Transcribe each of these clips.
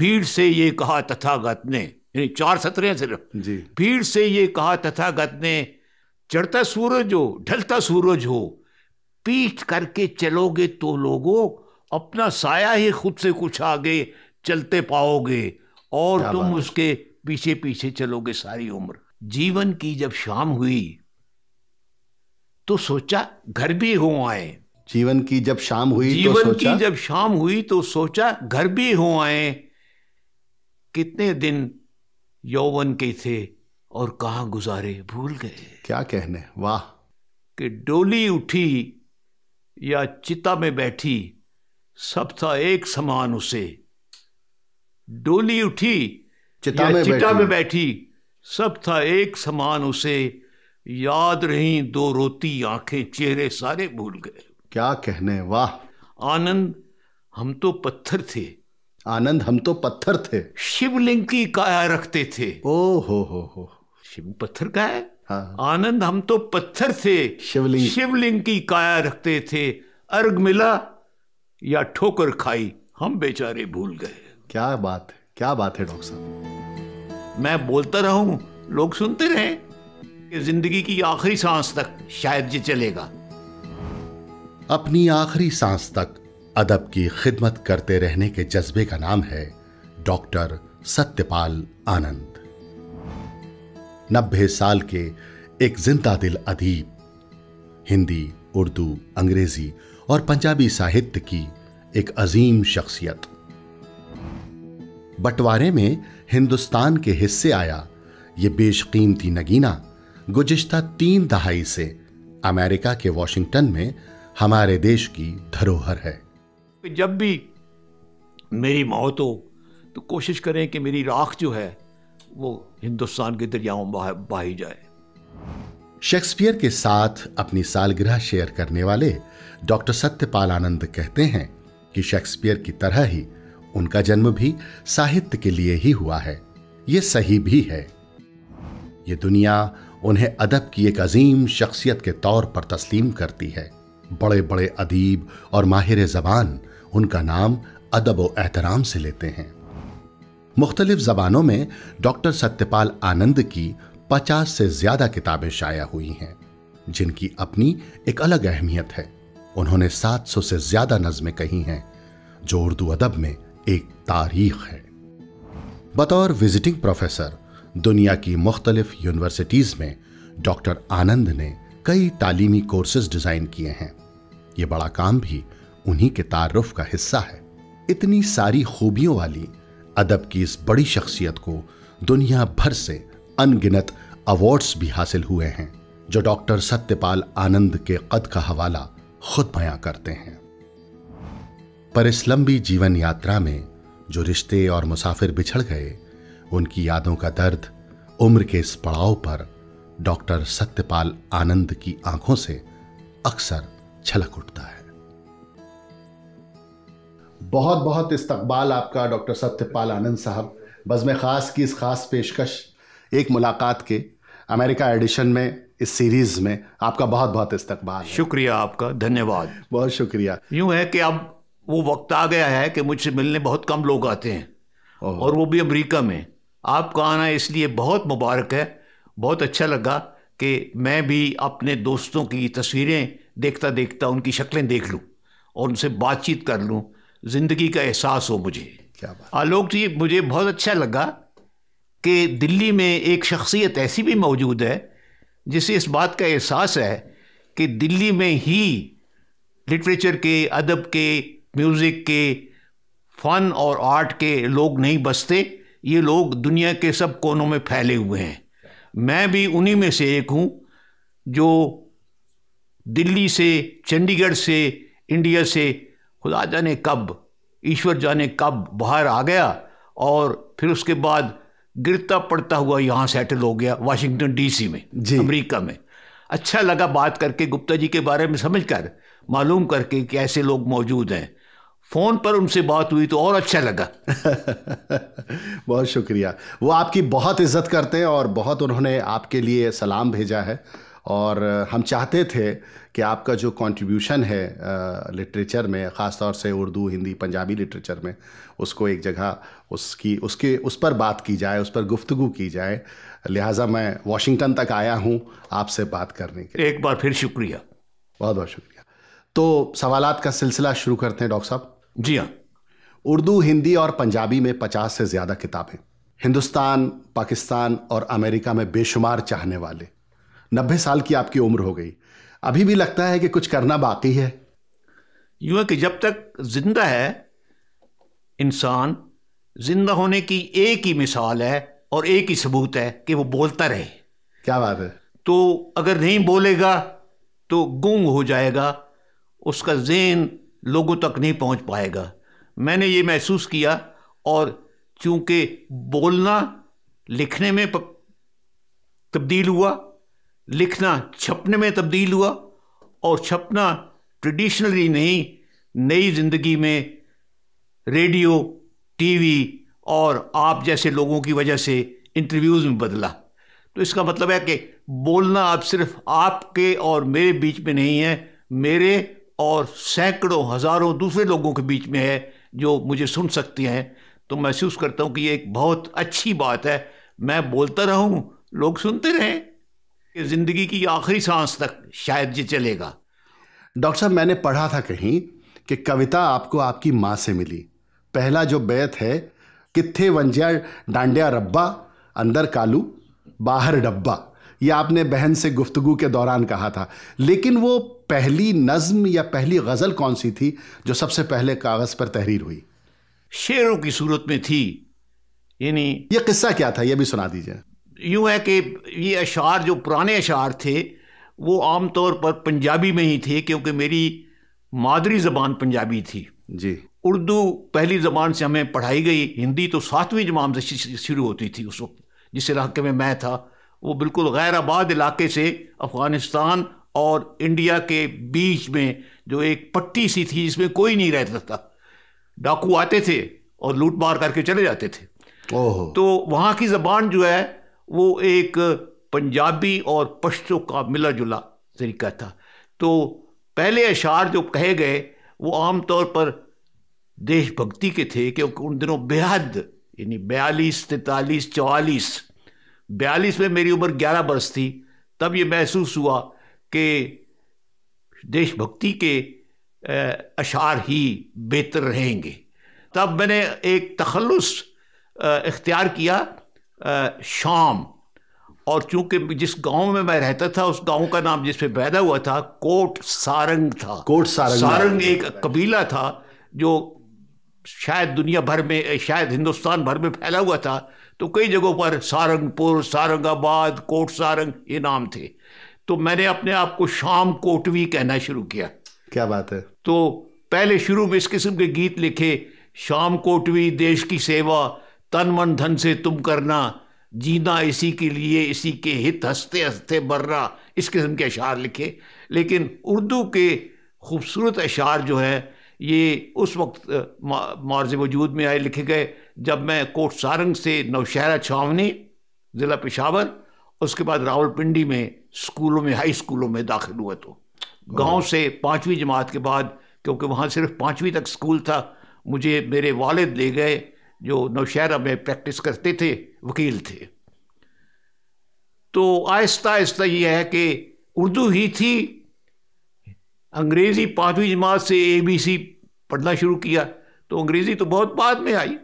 भीड़ से ये कहा तथागत ने यानी चार सत्र हैं सिर्फ भीड़ से ये कहा तथागत ने चढ़ता सूरज हो ढलता सूरज हो पीठ करके चलोगे तो लोगों अपना साया ही खुद से कुछ आगे चलते पाओगे और तुम उसके पीछे पीछे चलोगे सारी उम्र जीवन की जब शाम हुई तो सोचा घर भी हो आए जीवन की जब शाम हुई तो जीवन तो सोचा, की जब शाम हुई तो सोचा घर भी हो आए कितने दिन यौवन के थे और कहा गुजारे भूल गए क्या कहने वाह कि डोली उठी या चिता में बैठी सब था एक समान उसे डोली उठी चिता या में चिता में बैठी सब था एक समान उसे याद रही दो रोती आंखें चेहरे सारे भूल गए क्या कहने वाह आनंद हम तो पत्थर थे आनंद हम तो पत्थर थे शिवलिंग की काया रखते थे ओ हो हो हो शिव पत्थर का है हाँ। आनंद हम तो पत्थर थे शिवलिंग शिवलिंग की काया रखते थे अर्घ मिला या ठोकर खाई हम बेचारे भूल गए क्या बात है क्या बात है डॉक्टर साहब मैं बोलता रहूं लोग सुनते रहे जिंदगी की आखिरी सांस तक शायद ये चलेगा अपनी आखिरी सांस तक अदब की खिदमत करते रहने के जज्बे का नाम है डॉक्टर सत्यपाल आनंद नब्बे साल के एक जिंदा दिल अदीब हिंदी उर्दू अंग्रेजी और पंजाबी साहित्य की एक अजीम शख्सियत बंटवारे में हिंदुस्तान के हिस्से आया ये बेशकीमती नगीना गुजश्ता तीन दहाई से अमेरिका के वॉशिंगटन में हमारे देश की धरोहर है कि जब भी मेरी मौत हो तो कोशिश करें कि मेरी राख जो है वो हिंदुस्तान के दरियाओं में जाए शेक्सपियर के साथ अपनी सालगिरह शेयर करने वाले डॉक्टर सत्यपाल आनंद कहते हैं कि शेक्सपियर की तरह ही उनका जन्म भी साहित्य के लिए ही हुआ है ये सही भी है ये दुनिया उन्हें अदब की एक अजीम शख्सियत के तौर पर तस्लीम करती है बड़े बड़े अदीब और माहिर जबान उनका नाम अदब व एहतराम से लेते हैं मुख्तलिफ जबानों में डॉक्टर सत्यपाल आनंद की पचास से ज्यादा किताबें शाया हुई हैं जिनकी अपनी एक अलग अहमियत है उन्होंने 700 से ज्यादा नज्में कही हैं जो उर्दू अदब में एक तारीख है बतौर विजिटिंग प्रोफेसर दुनिया की मुख्तलिफ यूनिवर्सिटीज़ में डॉक्टर आनंद ने कई तालीमी कोर्सेज डिज़ाइन किए हैं ये बड़ा काम भी उन्हीं के तारुफ का हिस्सा है इतनी सारी खूबियों वाली अदब की इस बड़ी शख्सियत को दुनिया भर से अनगिनत अवार्ड्स भी हासिल हुए हैं जो डॉक्टर सत्यपाल आनंद के कद का हवाला खुद बयां करते हैं पर इस लंबी जीवन यात्रा में जो रिश्ते और मुसाफिर बिछड़ गए उनकी यादों का दर्द उम्र के इस पड़ाव पर डॉक्टर सत्यपाल आनंद की आंखों से अक्सर छलक उठता है बहुत बहुत इस्तकबाल आपका डॉक्टर सत्यपाल आनंद साहब बज़म ख़ास की इस ख़ास पेशकश एक मुलाकात के अमेरिका एडिशन में इस सीरीज़ में आपका बहुत बहुत इस्तकबाल शुक्रिया आपका धन्यवाद बहुत शुक्रिया यूँ है कि अब वो वक्त आ गया है कि मुझसे मिलने बहुत कम लोग आते हैं और वो भी अमेरिका में आपका आना इसलिए बहुत मुबारक है बहुत अच्छा लगा कि मैं भी अपने दोस्तों की तस्वीरें देखता देखता उनकी शक्लें देख लूँ और उनसे बातचीत कर लूँ ज़िंदगी का एहसास हो मुझे क्या बात आलोक हाँ, जी मुझे बहुत अच्छा लगा कि दिल्ली में एक शख्सियत ऐसी भी मौजूद है जिसे इस बात का एहसास है कि दिल्ली में ही लिटरेचर के अदब के म्यूज़िक के फ़न और आर्ट के लोग नहीं बसते ये लोग दुनिया के सब कोनों में फैले हुए हैं मैं भी उन्हीं में से एक हूँ जो दिल्ली से चंडीगढ़ से इंडिया से खुदा जाने कब ईश्वर जाने कब बाहर आ गया और फिर उसके बाद गिरता पड़ता हुआ यहाँ सेटल हो गया वाशिंगटन डीसी में अमेरिका में अच्छा लगा बात करके गुप्ता जी के बारे में समझ कर मालूम करके कि ऐसे लोग मौजूद हैं फ़ोन पर उनसे बात हुई तो और अच्छा लगा बहुत शुक्रिया वो आपकी बहुत इज्जत करते हैं और बहुत उन्होंने आपके लिए सलाम भेजा है और हम चाहते थे कि आपका जो कंट्रीब्यूशन है लिटरेचर में ख़ास तौर से उर्दू हिंदी पंजाबी लिटरेचर में उसको एक जगह उसकी उसके उस पर बात की जाए उस पर गुफ्तगु की जाए लिहाजा मैं वाशिंगटन तक आया हूँ आपसे बात करने के एक बार फिर शुक्रिया बहुत बहुत शुक्रिया तो सवाल का सिलसिला शुरू करते हैं डॉक्टर साहब जी हाँ उर्दू हिंदी और पंजाबी में पचास से ज़्यादा किताबें हिंदुस्तान पाकिस्तान और अमेरिका में बेशुमार चाहने वाले नब्बे साल की आपकी उम्र हो गई अभी भी लगता है कि कुछ करना बाकी है यू है कि जब तक जिंदा है इंसान जिंदा होने की एक ही मिसाल है और एक ही सबूत है कि वो बोलता रहे क्या बात है तो अगर नहीं बोलेगा तो गुंग हो जाएगा उसका जेन लोगों तक नहीं पहुंच पाएगा मैंने ये महसूस किया और चूंकि बोलना लिखने में तब्दील हुआ लिखना छपने में तब्दील हुआ और छपना ट्रेडिशनली नहीं नई ज़िंदगी में रेडियो टीवी और आप जैसे लोगों की वजह से इंटरव्यूज़ में बदला तो इसका मतलब है कि बोलना आप सिर्फ आपके और मेरे बीच में नहीं है मेरे और सैकड़ों हज़ारों दूसरे लोगों के बीच में है जो मुझे सुन सकती हैं तो महसूस करता हूँ कि ये एक बहुत अच्छी बात है मैं बोलता रहूँ लोग सुनते रहें जिंदगी की आखिरी सांस तक शायद ये चलेगा डॉक्टर साहब मैंने पढ़ा था कहीं कि कविता आपको आपकी माँ से मिली पहला जो बैत है किथे वंजिया डांडिया रब्बा अंदर कालू बाहर डब्बा ये आपने बहन से गुफ्तगु के दौरान कहा था लेकिन वो पहली नज्म या पहली गज़ल कौन सी थी जो सबसे पहले कागज़ पर तहरीर हुई शेरों की सूरत में थी यानी ये किस्सा क्या था ये भी सुना दीजिए यूँ है कि ये अशार जो पुराने अशार थे वो आम तौर पर पंजाबी में ही थे क्योंकि मेरी मादरी ज़बान पंजाबी थी जी उर्दू पहली ज़बान से हमें पढ़ाई गई हिंदी तो सातवीं जमाम से शुरू होती थी उस वक्त जिस इलाके में मैं था वो बिल्कुल गैर आबाद इलाके से अफ़गानिस्तान और इंडिया के बीच में जो एक पट्टी सी थी जिसमें कोई नहीं रहता था डाकू आते थे और लूट मार करके चले जाते थे तो वहाँ की ज़बान जो है वो एक पंजाबी और पश्तो का मिला जुला तरीका था तो पहले अशार जो कहे गए वो आम तौर पर देशभक्ति के थे क्योंकि उन दिनों बेहद यानी बयालीस तैतालीस चवालीस बयालीस में मेरी उम्र ग्यारह बरस थी तब ये महसूस हुआ कि देशभक्ति के अशार ही बेहतर रहेंगे तब मैंने एक तखलस इख्तियार किया शाम और चूंकि जिस गांव में मैं रहता था उस गांव का नाम पे पैदा हुआ था कोट सारंग था कोट सारंग सारंग एक कबीला था जो शायद दुनिया भर में शायद हिंदुस्तान भर में फैला हुआ था तो कई जगहों पर सारंगपुर सारंगाबाद कोट सारंग ये नाम थे तो मैंने अपने आप को शाम कोटवी कहना शुरू किया क्या बात है तो पहले शुरू में इस किस्म के गीत लिखे शाम कोटवी देश की सेवा तन मन धन से तुम करना जीना इसी के लिए इसी के हित हंसते हंसते बर्रा इस किस्म के अशार लिखे लेकिन उर्दू के खूबसूरत अशार जो है ये उस वक्त मार्ज वजूद में आए लिखे गए जब मैं कोट सारंग से नौशहरा छावनी ज़िला पेशावर उसके बाद रावलपिंडी में स्कूलों में हाई स्कूलों में दाखिल हुआ तो गांव से पाँचवीं जमात के बाद क्योंकि वहाँ सिर्फ पाँचवीं तक स्कूल था मुझे मेरे वालिद ले गए जो नौशहरा में प्रैक्टिस करते थे वकील थे तो आहिस्ता आहिस्ता यह है कि उर्दू ही थी अंग्रेज़ी पाँचवीं जमात से ए बी सी पढ़ना शुरू किया तो अंग्रेज़ी तो बहुत बाद में आई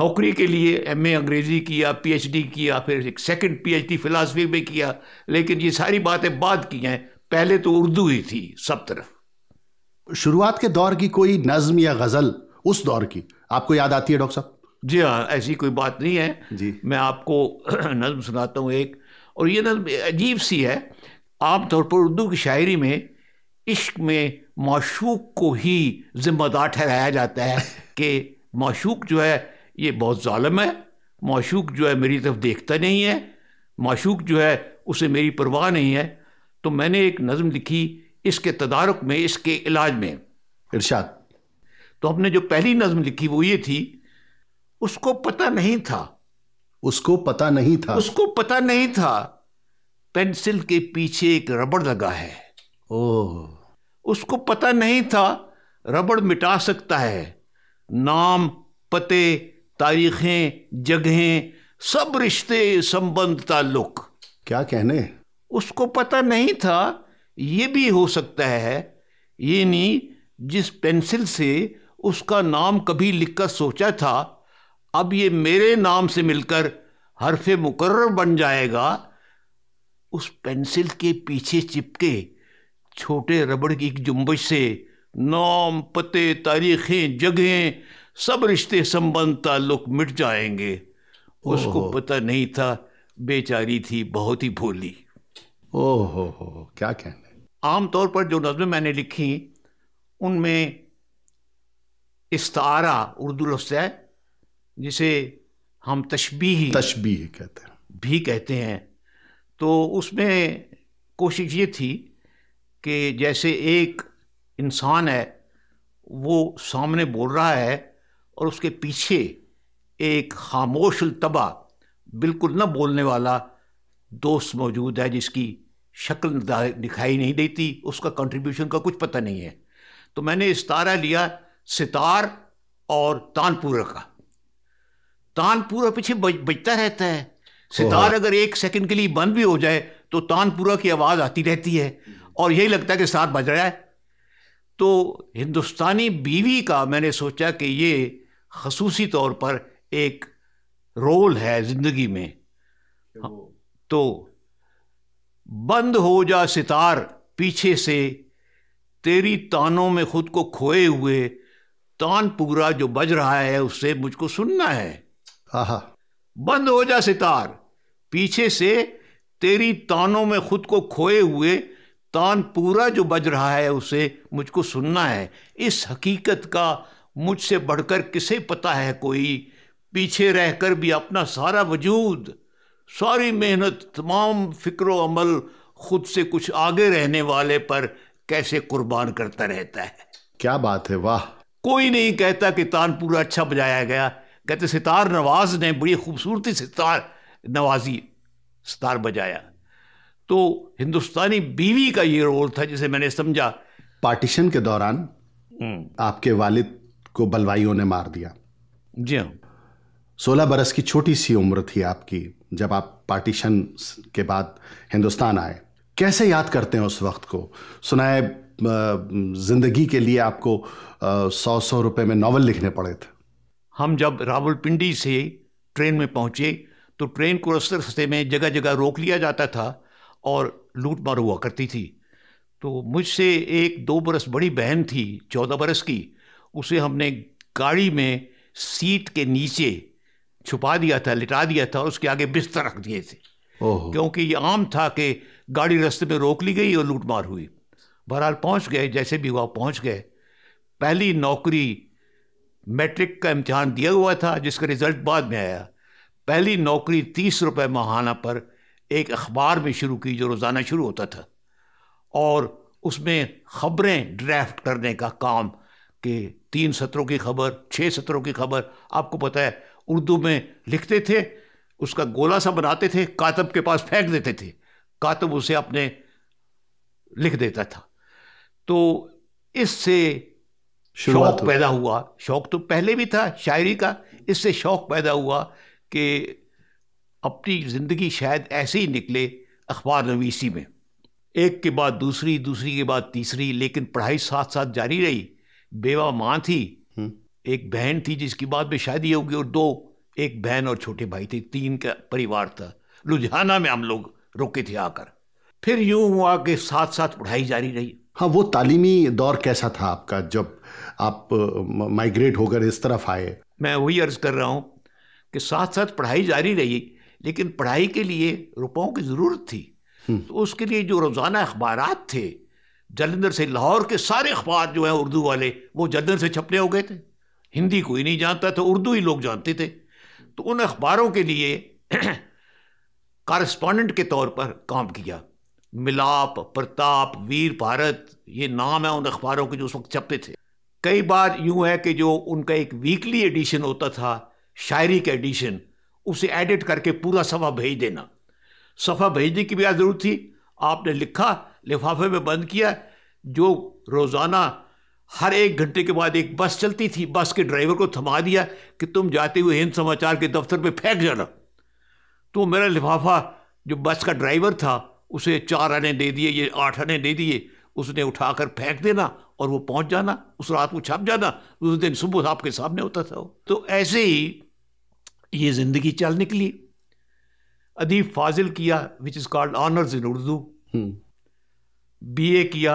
नौकरी के लिए एम ए अंग्रेज़ी किया पीएचडी किया फिर एक सेकंड पीएचडी फ़िलासफ़ी में किया लेकिन ये सारी बातें बाद की हैं पहले तो उर्दू ही थी सब तरफ शुरुआत के दौर की कोई नज़म या गज़ल उस दौर की आपको याद आती है डॉक्टर साहब जी हाँ ऐसी कोई बात नहीं है जी मैं आपको नज़म सुनाता हूँ एक और ये नज़म अजीब सी है आमतौर पर उर्दू की शायरी में इश्क में मशूक को ही जिम्मेदार ठहराया जाता है कि मशूक जो है ये बहुत ालम है मशूक जो है मेरी तरफ देखता नहीं है मशूक़ जो है उसे मेरी परवाह नहीं है तो मैंने एक नज़म लिखी इसके तदारक में इसके इलाज में इरशाद तो हमने जो पहली नज्म लिखी वो ये थी उसको पता नहीं था उसको पता नहीं था उसको पता नहीं था पेंसिल के पीछे एक रबड़ लगा है ओ उसको पता नहीं था रबड़ मिटा सकता है नाम पते तारीखें जगहें सब रिश्ते संबंध ताल्लुक क्या कहने उसको पता नहीं था ये भी हो सकता है ये नहीं जिस पेंसिल से उसका नाम कभी लिखकर सोचा था अब ये मेरे नाम से मिलकर हरफ मुकर्र बन जाएगा उस पेंसिल के पीछे चिपके छोटे रबड़ की जुम्बश से नाम पते तारीखें जगहें सब रिश्ते संबंध ताल्लुक मिट जाएंगे उसको पता नहीं था बेचारी थी बहुत ही भोली ओहो हो क्या कहने आमतौर पर जो नज़में मैंने लिखी उनमें इस्तारा उर्दू लफ्ज़ है जिसे हम तशबी तशबी कहते हैं भी कहते हैं तो उसमें कोशिश ये थी कि जैसे एक इंसान है वो सामने बोल रहा है और उसके पीछे एक खामोश तबा बिल्कुल न बोलने वाला दोस्त मौजूद है जिसकी शक्ल दिखाई नहीं देती उसका कंट्रीब्यूशन का कुछ पता नहीं है तो मैंने इस तारा लिया सितार और तानपुरा का तानपुरा पीछे बजता रहता है सितार अगर एक सेकंड के लिए बंद भी हो जाए तो तानपुरा की आवाज़ आती रहती है और यही लगता है कि साथ बज रहा है तो हिंदुस्तानी बीवी का मैंने सोचा कि ये खसूसी तौर पर एक रोल है ज़िंदगी में तो बंद हो जा सितार पीछे से तेरी तानों में खुद को खोए हुए तानपुरा जो बज रहा है उससे मुझको सुनना है आहा बंद हो जा सितार पीछे से तेरी तानों में खुद को खोए हुए तानपुरा जो बज रहा है उसे मुझको सुनना है इस हकीकत का मुझसे बढ़कर किसे पता है कोई पीछे रहकर भी अपना सारा वजूद सारी मेहनत तमाम फिक्र अमल खुद से कुछ आगे रहने वाले पर कैसे कुर्बान करता रहता है क्या बात है वाह कोई नहीं कहता कि तानपुरा अच्छा बजाया गया कहते सितार नवाज ने बड़ी खूबसूरती सितार नवाजी सितार बजाया तो हिंदुस्तानी बीवी का ये रोल था जिसे मैंने समझा पार्टीशन के दौरान हम्म। आपके वालिद को बलवाइयों ने मार दिया जी हाँ सोलह बरस की छोटी सी उम्र थी आपकी जब आप पार्टीशन के बाद हिंदुस्तान आए कैसे याद करते हैं उस वक्त को सुनाए ज़िंदगी के लिए आपको सौ सौ रुपये में नावल लिखने पड़े थे हम जब रावलपिंडी से ट्रेन में पहुँचे तो ट्रेन को रस्ते रस्ते में जगह जगह रोक लिया जाता था और लूट मार हुआ करती थी तो मुझसे एक दो बरस बड़ी बहन थी चौदह बरस की उसे हमने गाड़ी में सीट के नीचे छुपा दिया था लिटा दिया था और उसके आगे बिस्तर रख दिए थे क्योंकि ये आम था कि गाड़ी रास्ते में रोक ली गई और लूटमार हुई बहरहाल पहुंच गए जैसे भी हुआ पहुंच गए पहली नौकरी मैट्रिक का इम्तहान दिया हुआ था जिसका रिज़ल्ट बाद में आया पहली नौकरी तीस रुपये माहाना पर एक अखबार में शुरू की जो रोज़ाना शुरू होता था और उसमें ख़बरें ड्राफ्ट करने का काम कि तीन सत्रों की खबर छः सत्रों की खबर आपको पता है उर्दू में लिखते थे उसका गोला सा बनाते थे कातब के पास फेंक देते थे कातब उसे अपने लिख देता था तो इससे शौक पैदा हुआ शौक तो पहले भी था शायरी का इससे शौक पैदा हुआ कि अपनी ज़िंदगी शायद ऐसे ही निकले अखबार नवीसी में एक के बाद दूसरी दूसरी के बाद तीसरी लेकिन पढ़ाई साथ साथ जारी रही बेवा माँ थी हम्म। एक बहन थी जिसकी बाद में शादी होगी और दो एक बहन और छोटे भाई थे तीन का परिवार था लुधियाना में हम लोग रुके थे आकर फिर यूं हुआ कि साथ साथ पढ़ाई जारी रही हाँ वो तालीमी दौर कैसा था आपका जब आप माइग्रेट होकर इस तरफ आए मैं वही अर्ज़ कर रहा हूँ कि साथ साथ पढ़ाई जारी रही लेकिन पढ़ाई के लिए रुपयों की ज़रूरत थी हम्म। तो उसके लिए जो रोज़ाना अखबार थे जलंधर से लाहौर के सारे अखबार जो हैं उर्दू वाले वो जलंधर से छपने हो गए थे हिंदी कोई नहीं जानता था उर्दू ही लोग जानते थे तो उन अखबारों के लिए कारस्पॉन्डेंट के तौर पर काम किया मिलाप प्रताप वीर भारत ये नाम है उन अखबारों के जो उस वक्त छपते थे कई बार यूं है कि जो उनका एक वीकली एडिशन होता था शायरी का एडिशन उसे एडिट करके पूरा सफ़ा भेज देना सफ़ा भेजने की भी ज़रूरत थी आपने लिखा लिफाफे में बंद किया जो रोज़ाना हर एक घंटे के बाद एक बस चलती थी बस के ड्राइवर को थमा दिया कि तुम जाते हुए हिंद समाचार के दफ्तर पर फेंक जाना तो मेरा लिफाफा जो बस का ड्राइवर था उसे चार आने दे दिए ये आठ आने दे दिए उसने उठाकर फेंक देना और वो पहुंच जाना उस रात को छप जाना उस दिन सुबह तो आपके सामने होता था तो ऐसे ही ये ज़िंदगी चल निकली अदीब फाजिल किया which is called honours in Urdu B A किया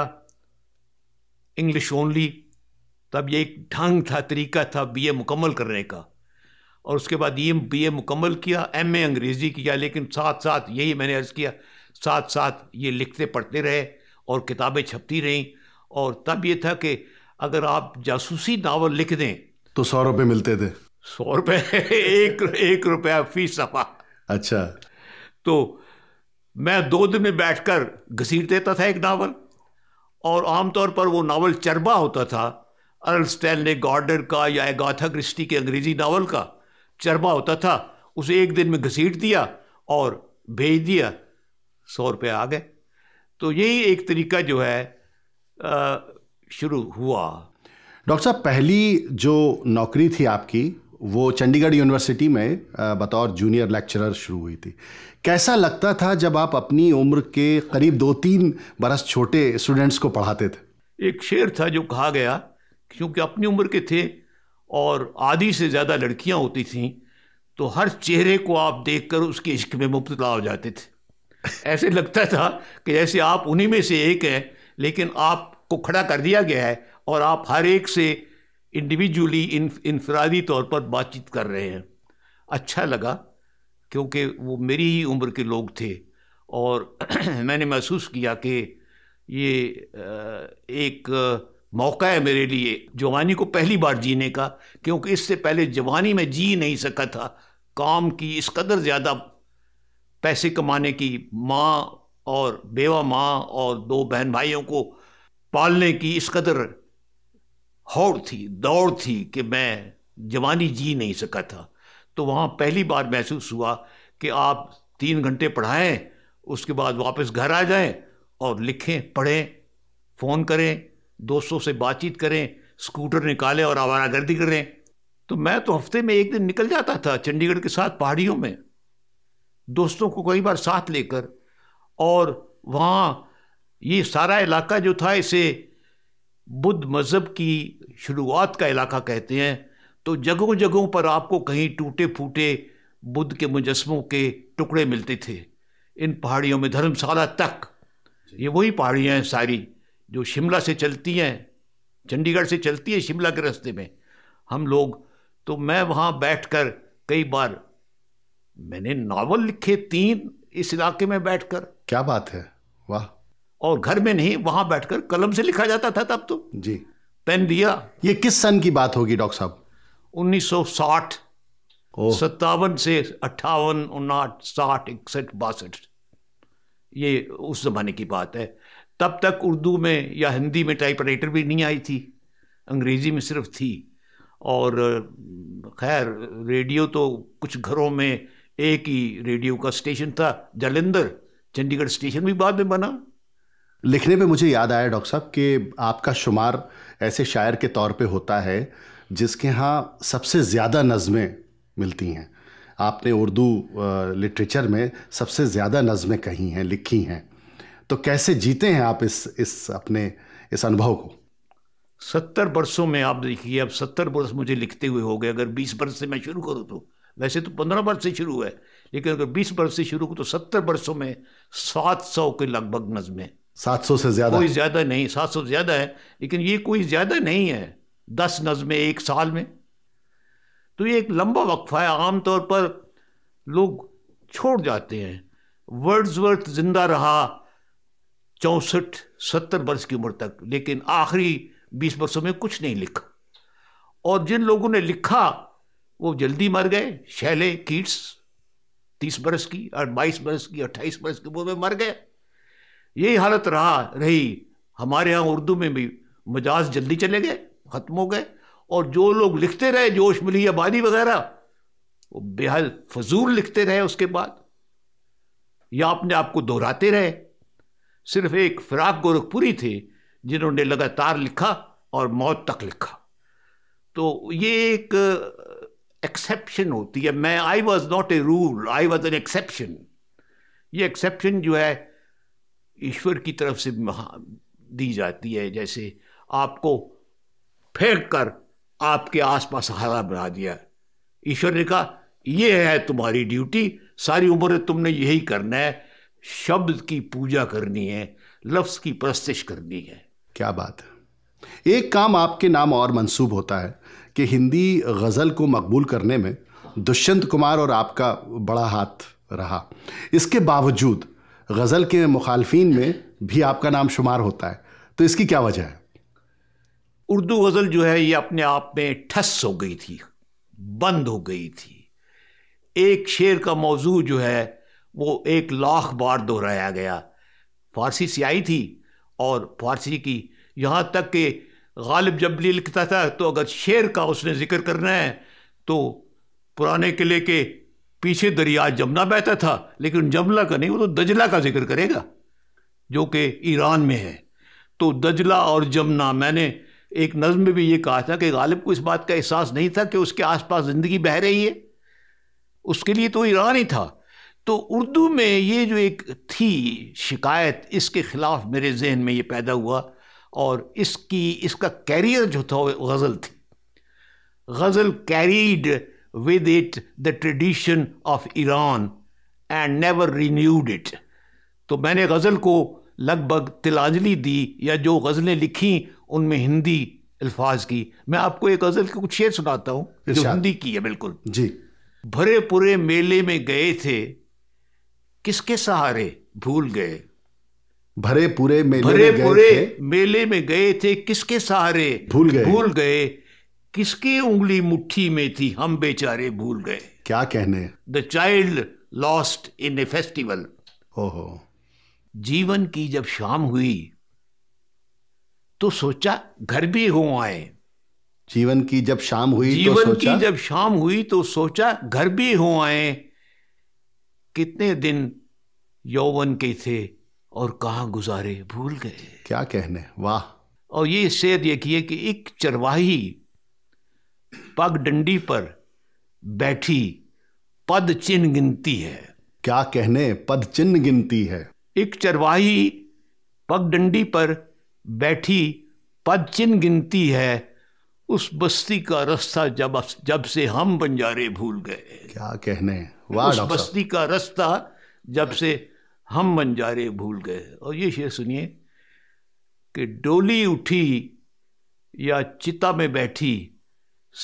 इंग्लिश ओनली तब ये एक ढंग था तरीका था बी ए मुकम्मल करने का और उसके बाद ये बी ए मुकम्मल किया एम ए अंग्रेज़ी किया लेकिन साथ साथ यही मैंने अर्ज़ किया साथ साथ ये लिखते पढ़ते रहे और किताबें छपती रहीं और तब ये था कि अगर आप जासूसी नावल लिख दें तो सौ रुपये मिलते थे सौ रुपये एक एक रुपया फीस सफा अच्छा तो मैं दो दिन में बैठकर घसीट देता था एक नावल और आमतौर पर वो नावल चरबा होता था अर्ल स्टैनले गार्डर का या एगाथा क्रिस्टी के अंग्रेजी नावल का चरबा होता था उसे एक दिन में घसीट दिया और भेज दिया सौ रुपये आ गए तो यही एक तरीका जो है शुरू हुआ डॉक्टर साहब पहली जो नौकरी थी आपकी वो चंडीगढ़ यूनिवर्सिटी में बतौर जूनियर लेक्चरर शुरू हुई थी कैसा लगता था जब आप अपनी उम्र के करीब दो तीन बरस छोटे स्टूडेंट्स को पढ़ाते थे एक शेर था जो कहा गया क्योंकि अपनी उम्र के थे और आधी से ज़्यादा लड़कियां होती थीं तो हर चेहरे को आप देखकर उसके इश्क में मुबतला हो जाते थे ऐसे लगता था कि जैसे आप उन्हीं में से एक हैं लेकिन आपको खड़ा कर दिया गया है और आप हर एक से इंडिविजुअली इनफरादी तौर पर बातचीत कर रहे हैं अच्छा लगा क्योंकि वो मेरी ही उम्र के लोग थे और मैंने महसूस किया कि ये एक मौका है मेरे लिए जवानी को पहली बार जीने का क्योंकि इससे पहले जवानी में जी नहीं सका था काम की इस कदर ज़्यादा पैसे कमाने की माँ और बेवा माँ और दो बहन भाइयों को पालने की इस कदर हौड़ थी दौड़ थी कि मैं जवानी जी नहीं सका था तो वहाँ पहली बार महसूस हुआ कि आप तीन घंटे पढ़ाएं उसके बाद वापस घर आ जाएं और लिखें पढ़ें फ़ोन करें दोस्तों से बातचीत करें स्कूटर निकालें और आवारागर्दी करें तो मैं तो हफ्ते में एक दिन निकल जाता था चंडीगढ़ के साथ पहाड़ियों में दोस्तों को कई बार साथ लेकर और वहाँ ये सारा इलाका जो था इसे बुद्ध मज़हब की शुरुआत का इलाका कहते हैं तो जगहों जगहों पर आपको कहीं टूटे फूटे बुद्ध के मुजस्मों के टुकड़े मिलते थे इन पहाड़ियों में धर्मशाला तक ये वही पहाड़ियाँ हैं सारी जो शिमला से चलती हैं चंडीगढ़ से चलती है शिमला के रास्ते में हम लोग तो मैं वहाँ बैठ कर कई बार मैंने नावल लिखे तीन इस इलाके में बैठकर क्या बात है वाह और घर में नहीं वहां बैठकर कलम से लिखा जाता था तब तो जी पेन दिया ये किस सन की बात होगी डॉक्टर साहब 1960 सत्तावन से अट्ठावन उन्नाठ साठ इकसठ बासठ ये उस जमाने की बात है तब तक उर्दू में या हिंदी में टाइपराइटर भी नहीं आई थी अंग्रेजी में सिर्फ थी और खैर रेडियो तो कुछ घरों में एक ही रेडियो का स्टेशन था जलंधर चंडीगढ़ स्टेशन भी बाद में बना लिखने पे मुझे याद आया डॉक्टर साहब कि आपका शुमार ऐसे शायर के तौर पे होता है जिसके यहाँ सबसे ज़्यादा नज़में मिलती हैं आपने उर्दू लिटरेचर में सबसे ज़्यादा नज़में कही हैं लिखी हैं तो कैसे जीते हैं आप इस इस अपने इस अनुभव को सत्तर बरसों में आप देखिए अब सत्तर बरस मुझे लिखते हुए हो गए अगर बीस बरस से मैं शुरू करूँ तो वैसे तो पंद्रह वर्ष से शुरू है लेकिन अगर बीस वर्ष से शुरू तो सत्तर वर्षों में सात सौ के लगभग नज़में सात सौ से ज़्यादा कोई ज़्यादा नहीं सात सौ ज़्यादा है लेकिन ये कोई ज़्यादा नहीं है दस नज़में एक साल में तो ये एक लंबा वक्फा है आमतौर पर लोग छोड़ जाते हैं वर्ड्स वर्थ ज़िंदा रहा चौंसठ सत्तर वर्ष की उम्र तक लेकिन आखिरी बीस वर्षों में कुछ नहीं लिखा और जिन लोगों ने लिखा वो जल्दी मर गए शैले कीट्स तीस बरस की और बाईस बरस की अट्ठाईस बरस की वो में मर गए यही हालत रहा रही हमारे यहाँ उर्दू में भी मजाज जल्दी चले गए ख़त्म हो गए और जो लोग लिखते रहे जोश मिली आबादी वगैरह वो बेहद फजूल लिखते रहे उसके बाद या अपने आप को दोहराते रहे सिर्फ एक फिराक गोरखपुरी थे जिन्होंने लगातार लिखा और मौत तक लिखा तो ये एक एक्सेप्शन होती है मैं I was not a rule I was an exception ये एक्सेप्शन जो है ईश्वर की तरफ से दी जाती है जैसे आपको फेंक कर आपके आसपास हरा बना दिया ईश्वर ने कहा यह है तुम्हारी ड्यूटी सारी उम्र तुमने यही करना है शब्द की पूजा करनी है लफ्ज़ की प्रस्तिश करनी है क्या बात है एक काम आपके नाम और मंसूब होता है कि हिंदी गज़ल को मकबूल करने में दुष्यंत कुमार और आपका बड़ा हाथ रहा इसके बावजूद गज़ल के मुखालफन में भी आपका नाम शुमार होता है तो इसकी क्या वजह है उर्दू गज़ल जो है ये अपने आप में ठस हो गई थी बंद हो गई थी एक शेर का मौजू जो है वो एक लाख बार दोहराया गया फारसी सियाई थी और फारसी की यहाँ तक कि गालिब जबली लिखता था तो अगर शेर का उसने जिक्र करना है तो पुराने किले के पीछे दरिया जमुना बहता था लेकिन जमला का नहीं वो तो दजला का जिक्र करेगा जो कि ईरान में है तो दजला और जमुना मैंने एक नज़म में भी ये कहा था कि गालिब को इस बात का एहसास नहीं था कि उसके आसपास ज़िंदगी बह रही है उसके लिए तो ईरान ही था तो उर्दू में ये जो एक थी शिकायत इसके ख़िलाफ़ मेरे जहन में ये पैदा हुआ और इसकी इसका कैरियर जो था वो गज़ल थी ghazal carried with it the tradition of Iran and never renewed it तो मैंने गज़ल को लगभग तिलांजलि दी या जो गज़लें लिखी उनमें हिंदी अल्फाज की मैं आपको एक गज़ल के कुछ शेर सुनाता हूँ जो हिंदी की है बिल्कुल जी भरे पूरे मेले में गए थे किसके सहारे भूल गए भरे पूरे मेले भरे में पूरे मेले में गए थे किसके सहारे भूल गए भूल गए किसकी उंगली मुट्ठी में थी हम बेचारे भूल गए क्या कहने the child lost in a festival ओहो जीवन की जब शाम हुई तो सोचा घर भी हो आए जीवन की जब शाम हुई तो जीवन तो सोचा, की जब शाम हुई तो सोचा घर भी हो आए कितने दिन यौवन के थे और कहा गुजारे भूल गए क्या कहने वाह और ये शेर देखिए कि एक चरवाही पग डंडी पर बैठी पद चिन्ह गिनती है क्या कहने पद चिन्ह गिनती है एक चरवाही पग डंडी पर बैठी पद चिन्ह गिनती है उस बस्ती का रास्ता जब जब से हम बंजारे भूल गए क्या कहने वाह उस बस्ती का रास्ता जब से हम बंजारे भूल गए और ये शेर सुनिए कि डोली उठी या चिता में बैठी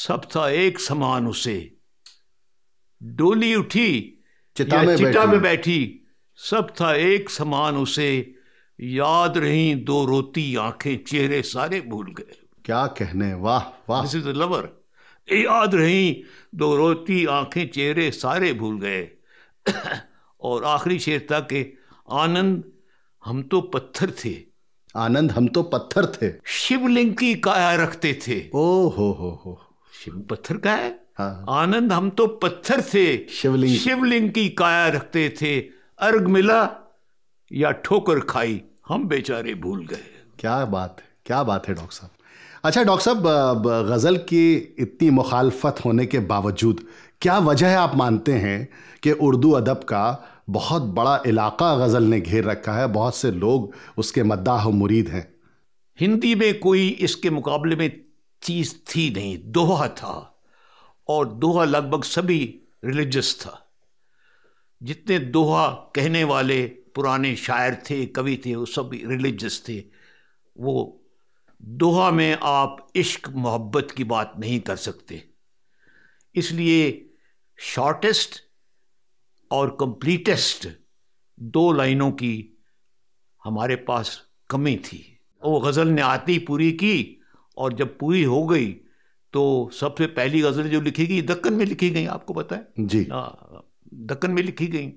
सब था एक समान उसे डोली उठी चिता या में चिता बैठी। में बैठी सब था एक समान उसे याद रही दो रोती आंखें चेहरे सारे भूल गए क्या कहने वाह वाह दिस इज लवर याद रही दो रोती आंखें चेहरे सारे भूल गए और आखिरी शेर था कि आनंद हम तो पत्थर थे आनंद हम तो पत्थर थे शिवलिंग की काया रखते थे ओ हो हो हो शिव पत्थर का है हाँ। आनंद हम तो पत्थर थे शिवलिंग शिवलिंग की काया रखते थे अर्घ मिला या ठोकर खाई हम बेचारे भूल गए क्या बात है क्या बात है डॉक्टर साहब अच्छा डॉक्टर साहब गज़ल की इतनी मुखालफत होने के बावजूद क्या वजह आप मानते हैं कि उर्दू अदब का बहुत बड़ा इलाका गज़ल ने घेर रखा है बहुत से लोग उसके मद्दाह मुरीद हैं हिंदी में कोई इसके मुकाबले में चीज़ थी नहीं दोहा था और दोहा लगभग सभी रिलीजस था जितने दोहा कहने वाले पुराने शायर थे कवि थे वो सब रिलीजस थे वो दोहा में आप इश्क मोहब्बत की बात नहीं कर सकते इसलिए शॉर्टेस्ट और कंप्लीटेस्ट दो लाइनों की हमारे पास कमी थी वो गज़ल ने आती पूरी की और जब पूरी हो गई तो सबसे पहली गज़ल जो लिखी गई दक्कन में लिखी गई आपको पता है जी आ, दक्कन में लिखी गई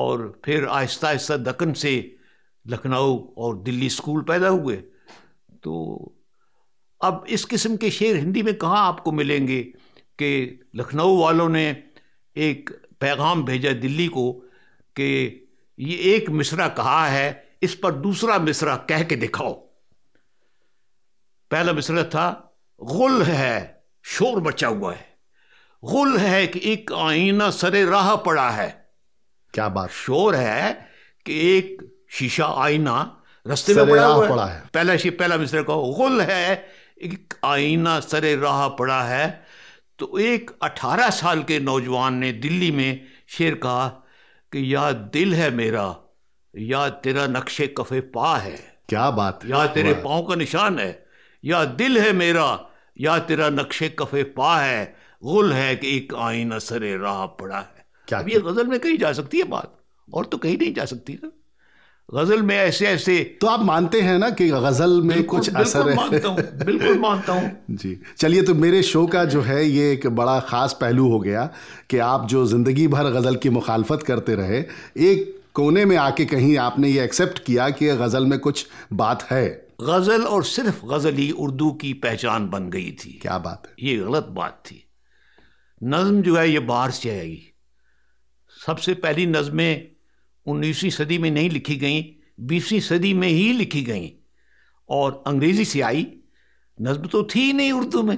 और फिर आहिस्ता आहिस्ता दक्कन से लखनऊ और दिल्ली स्कूल पैदा हुए तो अब इस किस्म के शेर हिंदी में कहाँ आपको मिलेंगे कि लखनऊ वालों ने एक पैगाम भेजा दिल्ली को कि ये एक मिसरा कहा है इस पर दूसरा मिसरा कह के दिखाओ पहला मिसरा था गुल है शोर मचा हुआ है गुल है कि एक आईना सरे राह पड़ा है क्या बात शोर है कि एक शीशा आईना रस्ते में पड़ा हुआ पड़ा है पहला पहला मिसरा कहो गुल है एक आईना सरे राह पड़ा है तो एक 18 साल के नौजवान ने दिल्ली में शेर कहा कि या दिल है मेरा या तेरा नक्शे कफे पा है क्या बात या तेरे पाँव का निशान है या दिल है मेरा या तेरा नक्शे कफे पा है गुल है कि एक आईना सरे राह पड़ा है क्या अब ये गजल में कही जा सकती है बात और तो कही नहीं जा सकती ना गजल में ऐसे ऐसे तो आप मानते हैं ना कि गजल में कुछ असर है मानता हूं, बिल्कुल मानता हूँ जी चलिए तो मेरे शो का जो है ये एक बड़ा ख़ास पहलू हो गया कि आप जो ज़िंदगी भर गज़ल की मुखालफत करते रहे एक कोने में आके कहीं आपने ये एक्सेप्ट किया कि गज़ल में कुछ बात है गज़ल और सिर्फ गज़ल ही उर्दू की पहचान बन गई थी क्या बात है ये गलत बात थी नज्म जो है ये बाहर से आएगी सबसे पहली नज्में उन्नीसवीं सदी में नहीं लिखी गई बीसवीं सदी में ही लिखी गई और अंग्रेज़ी से आई नज्म तो थी ही नहीं उर्दू में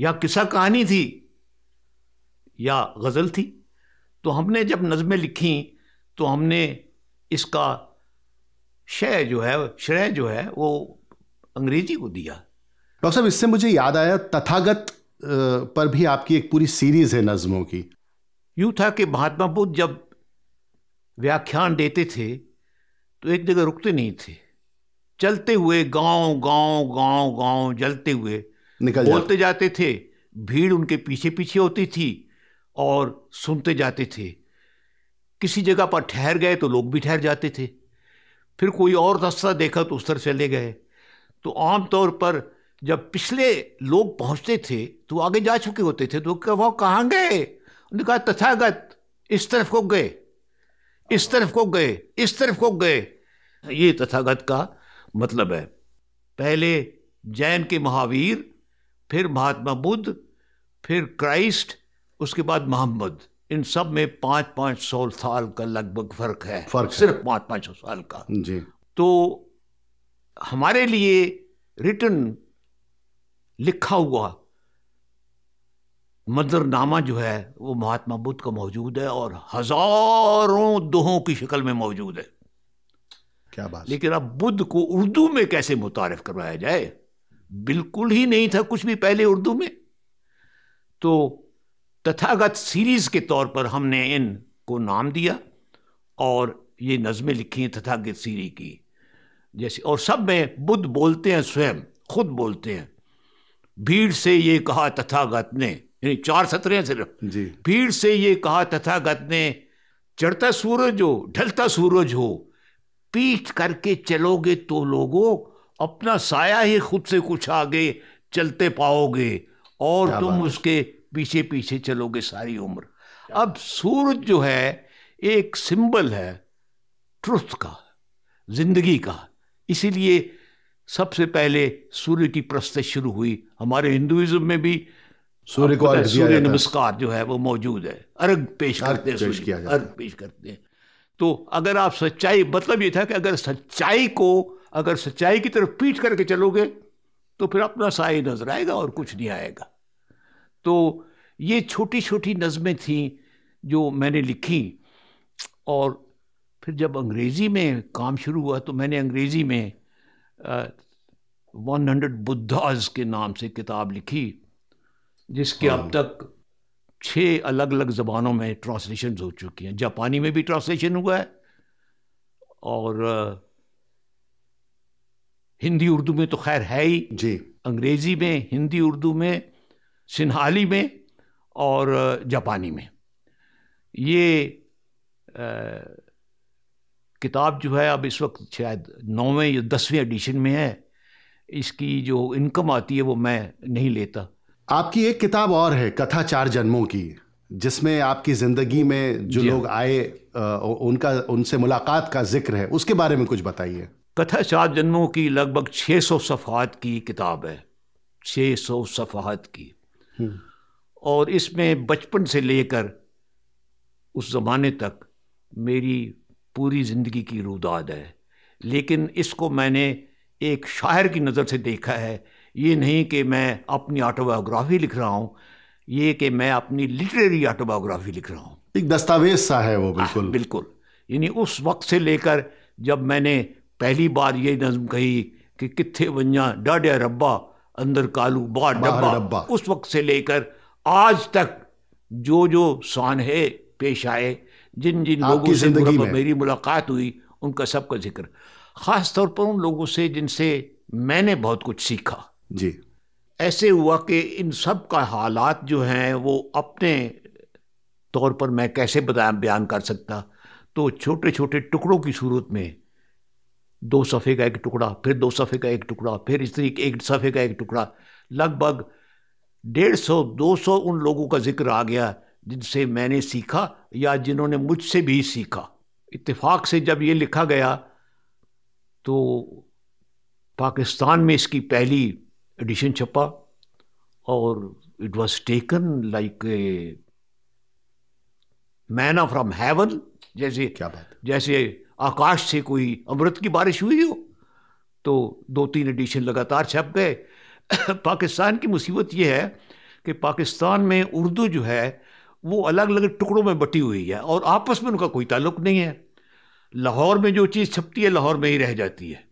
या किस्सा कहानी थी या गज़ल थी तो हमने जब नज़में लिखी तो हमने इसका शय जो है श्रेय जो है वो अंग्रेजी को दिया डॉक्टर साहब इससे मुझे याद आया तथागत पर भी आपकी एक पूरी सीरीज है नज़मों की यूँ था कि महात्मा बुद्ध जब व्याख्यान देते थे तो एक जगह रुकते नहीं थे चलते हुए गांव गांव गांव गांव जलते हुए निकल बोलते जाते थे भीड़ उनके पीछे पीछे होती थी और सुनते जाते थे किसी जगह पर ठहर गए तो लोग भी ठहर जाते थे फिर कोई और रास्ता देखा तो उस तरह चले गए तो आमतौर पर जब पिछले लोग पहुंचते थे तो आगे जा चुके होते थे तो वह कहाँ गए उन्होंने कहा तथागत इस तरफ को गए इस तरफ को गए इस तरफ को गए ये तथागत का मतलब है पहले जैन के महावीर फिर महात्मा बुद्ध फिर क्राइस्ट उसके बाद मोहम्मद इन सब में पांच पांच सौ साल का लगभग फर्क है फर्क सिर्फ पांच पांच सौ साल का जी तो हमारे लिए रिटर्न लिखा हुआ मदरनामा जो है वो महात्मा बुद्ध का मौजूद है और हजारों दोहों की शक्ल में मौजूद है क्या बात लेकिन अब बुद्ध को उर्दू में कैसे मुतारफ करवाया जाए बिल्कुल ही नहीं था कुछ भी पहले उर्दू में तो तथागत सीरीज के तौर पर हमने इन को नाम दिया और ये नज़में लिखी हैं तथागत सीरी की जैसे और सब में बुद्ध बोलते हैं स्वयं खुद बोलते हैं भीड़ से ये कहा तथागत ने यानी चार सत्रह सिर्फ भीड़ से ये कहा तथागत ने चढ़ता सूरज हो ढलता सूरज हो पीठ करके चलोगे तो लोगों अपना साया ही खुद से कुछ आगे चलते पाओगे और तुम उसके पीछे पीछे चलोगे सारी उम्र अब सूरज जो है एक सिंबल है ट्रुथ का जिंदगी का इसीलिए सबसे पहले सूर्य की प्रस्तुत शुरू हुई हमारे हिंदुज़म में भी सूर्य को अर्घ सूर्य नमस्कार जो है वो मौजूद है अर्घ पेश करते हैं सूर्य अर्घ पेश करते हैं तो अगर आप सच्चाई मतलब ये था कि अगर सच्चाई को अगर सच्चाई की तरफ पीट करके चलोगे तो फिर अपना साई नजर आएगा और कुछ नहीं आएगा तो ये छोटी छोटी नज़में थीं जो मैंने लिखी और फिर जब अंग्रेज़ी में काम शुरू हुआ तो मैंने अंग्रेज़ी में वन हंड्रेड बुद्धाज के नाम से किताब लिखी जिसके अब हाँ। तक छः अलग अलग ज़बानों में ट्रांसलेशन हो चुकी हैं जापानी में भी ट्रांसलेशन हुआ है और हिंदी उर्दू में तो खैर है ही जी अंग्रेज़ी में हिंदी उर्दू में सिन्हाली में और जापानी में ये किताब जो है अब इस वक्त शायद नौवें या दसवें एडिशन में है इसकी जो इनकम आती है वो मैं नहीं लेता आपकी एक किताब और है कथा चार जन्मों की जिसमें आपकी ज़िंदगी में जो लोग आए उनका उनसे मुलाकात का जिक्र है उसके बारे में कुछ बताइए कथा चार जन्मों की लगभग 600 सफ़ात की किताब है 600 सफ़ात की हम्म। और इसमें बचपन से लेकर उस ज़माने तक मेरी पूरी ज़िंदगी की रुदाद है लेकिन इसको मैंने एक शायर की नज़र से देखा है ये नहीं कि मैं अपनी ऑटोबायोग्राफी लिख रहा हूँ ये कि मैं अपनी लिटरेरी ऑटोबायोग्राफी लिख रहा हूँ एक दस्तावेज सा है वो हाँ, बिल्कुल आ, बिल्कुल यानी उस वक्त से लेकर जब मैंने पहली बार ये नज्म कही कि किथे वंजा डाढ़िया रब्बा अंदर कालू बा डब्बा उस वक्त से लेकर आज तक जो जो सान है पेश आए जिन जिन लोगों से मेरी मुलाकात हुई उनका सबका जिक्र ख़ास तौर पर उन लोगों से जिनसे मैंने बहुत कुछ सीखा जी ऐसे हुआ कि इन सब का हालात जो हैं वो अपने तौर पर मैं कैसे बताया बयान कर सकता तो छोटे छोटे टुकड़ों की सूरत में दो सफ़े का एक टुकड़ा फिर दो सफ़े का एक टुकड़ा फिर इस तरीके एक सफ़े का एक टुकड़ा लगभग डेढ़ सौ दो सौ उन लोगों का जिक्र आ गया जिनसे मैंने सीखा या जिन्होंने मुझसे भी सीखा इत्तेफाक से जब ये लिखा गया तो पाकिस्तान में इसकी पहली एडिशन छपा और it was taken like a myna from haven जैसे क्या बात जैसे आकाश से कोई अमृत की बारिश हुई हो तो दो तीन एडिशन लगातार छप गए पाकिस्तान की मुसीबत यह है कि पाकिस्तान में उर्दू जो है वो अलग अलग टुकड़ों में बटी हुई है और आपस में उनका कोई ताल्लुक नहीं है लाहौर में जो चीज़ छपती है लाहौर में ही रह जाती है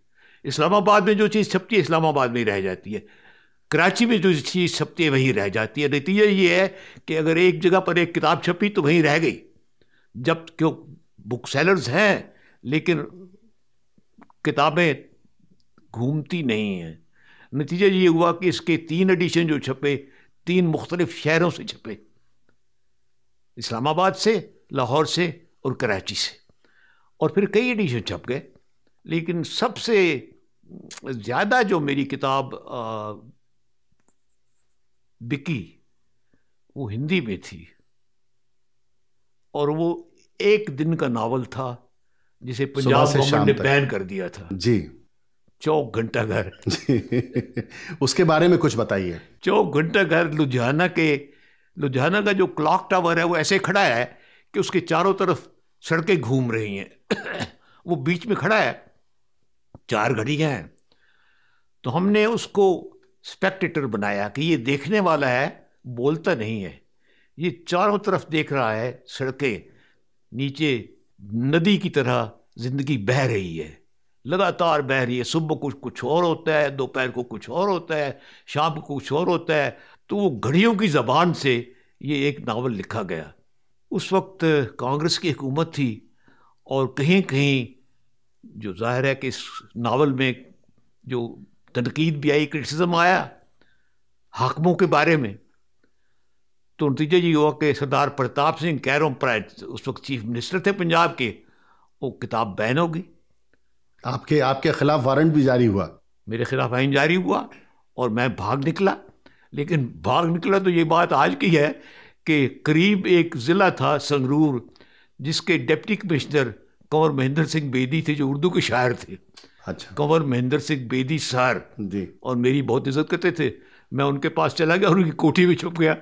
इस्लामाबाद में जो चीज़ छपती है इस्लामाबाद में ही रह जाती है कराची में जो चीज़ छपती है वहीं रह जाती है नतीजा ये है कि अगर एक जगह पर एक किताब छपी तो वहीं रह गई जब क्यों बुक सेलर्स हैं लेकिन किताबें घूमती नहीं हैं नतीजा ये हुआ कि इसके तीन एडिशन जो छपे तीन मुख्तलिफ शहरों से छपे इस्लामाबाद से लाहौर से और कराची से और फिर कई एडिशन छप गए लेकिन सबसे ज़्यादा जो मेरी किताब बिकी वो हिंदी में थी और वो एक दिन का नावल था जिसे पंजाब गवर्नमेंट ने बैन कर दिया था जी चौक घंटा घर उसके बारे में कुछ बताइए चौक घंटा घर लुधियाना के लुधियाना का जो क्लॉक टावर है वो ऐसे खड़ा है कि उसके चारों तरफ सड़कें घूम रही हैं वो बीच में खड़ा है चार घड़ियाँ हैं तो हमने उसको स्पेक्टेटर बनाया कि ये देखने वाला है बोलता नहीं है ये चारों तरफ देख रहा है सड़कें नीचे नदी की तरह ज़िंदगी बह रही है लगातार बह रही है सुबह कुछ कुछ और होता है दोपहर को कुछ और होता है शाम को कुछ और होता है तो वो घड़ियों की ज़बान से ये एक नावल लिखा गया उस वक्त कांग्रेस की हुकूमत थी और कहीं कहीं जो जाहिर है कि इस नावल में जो तनकीद भी आई क्रिटिसिज्म आया हाकमों के बारे में तो नतीजा ये हुआ कि सरदार प्रताप सिंह कैरों प्राइड उस वक्त चीफ मिनिस्टर थे पंजाब के वो किताब बैन हो गई आपके आपके खिलाफ वारंट भी जारी हुआ मेरे खिलाफ आइन जारी हुआ और मैं भाग निकला लेकिन भाग निकला तो ये बात आज की है कि करीब एक ज़िला था संगरूर जिसके डिप्टी कमिश्नर कंवर महेंद्र सिंह बेदी थे जो उर्दू के शायर थे अच्छा कंवर महेंद्र सिंह बेदी सार जी और मेरी बहुत इज्जत करते थे मैं उनके पास चला गया और उनकी कोठी में छुप गया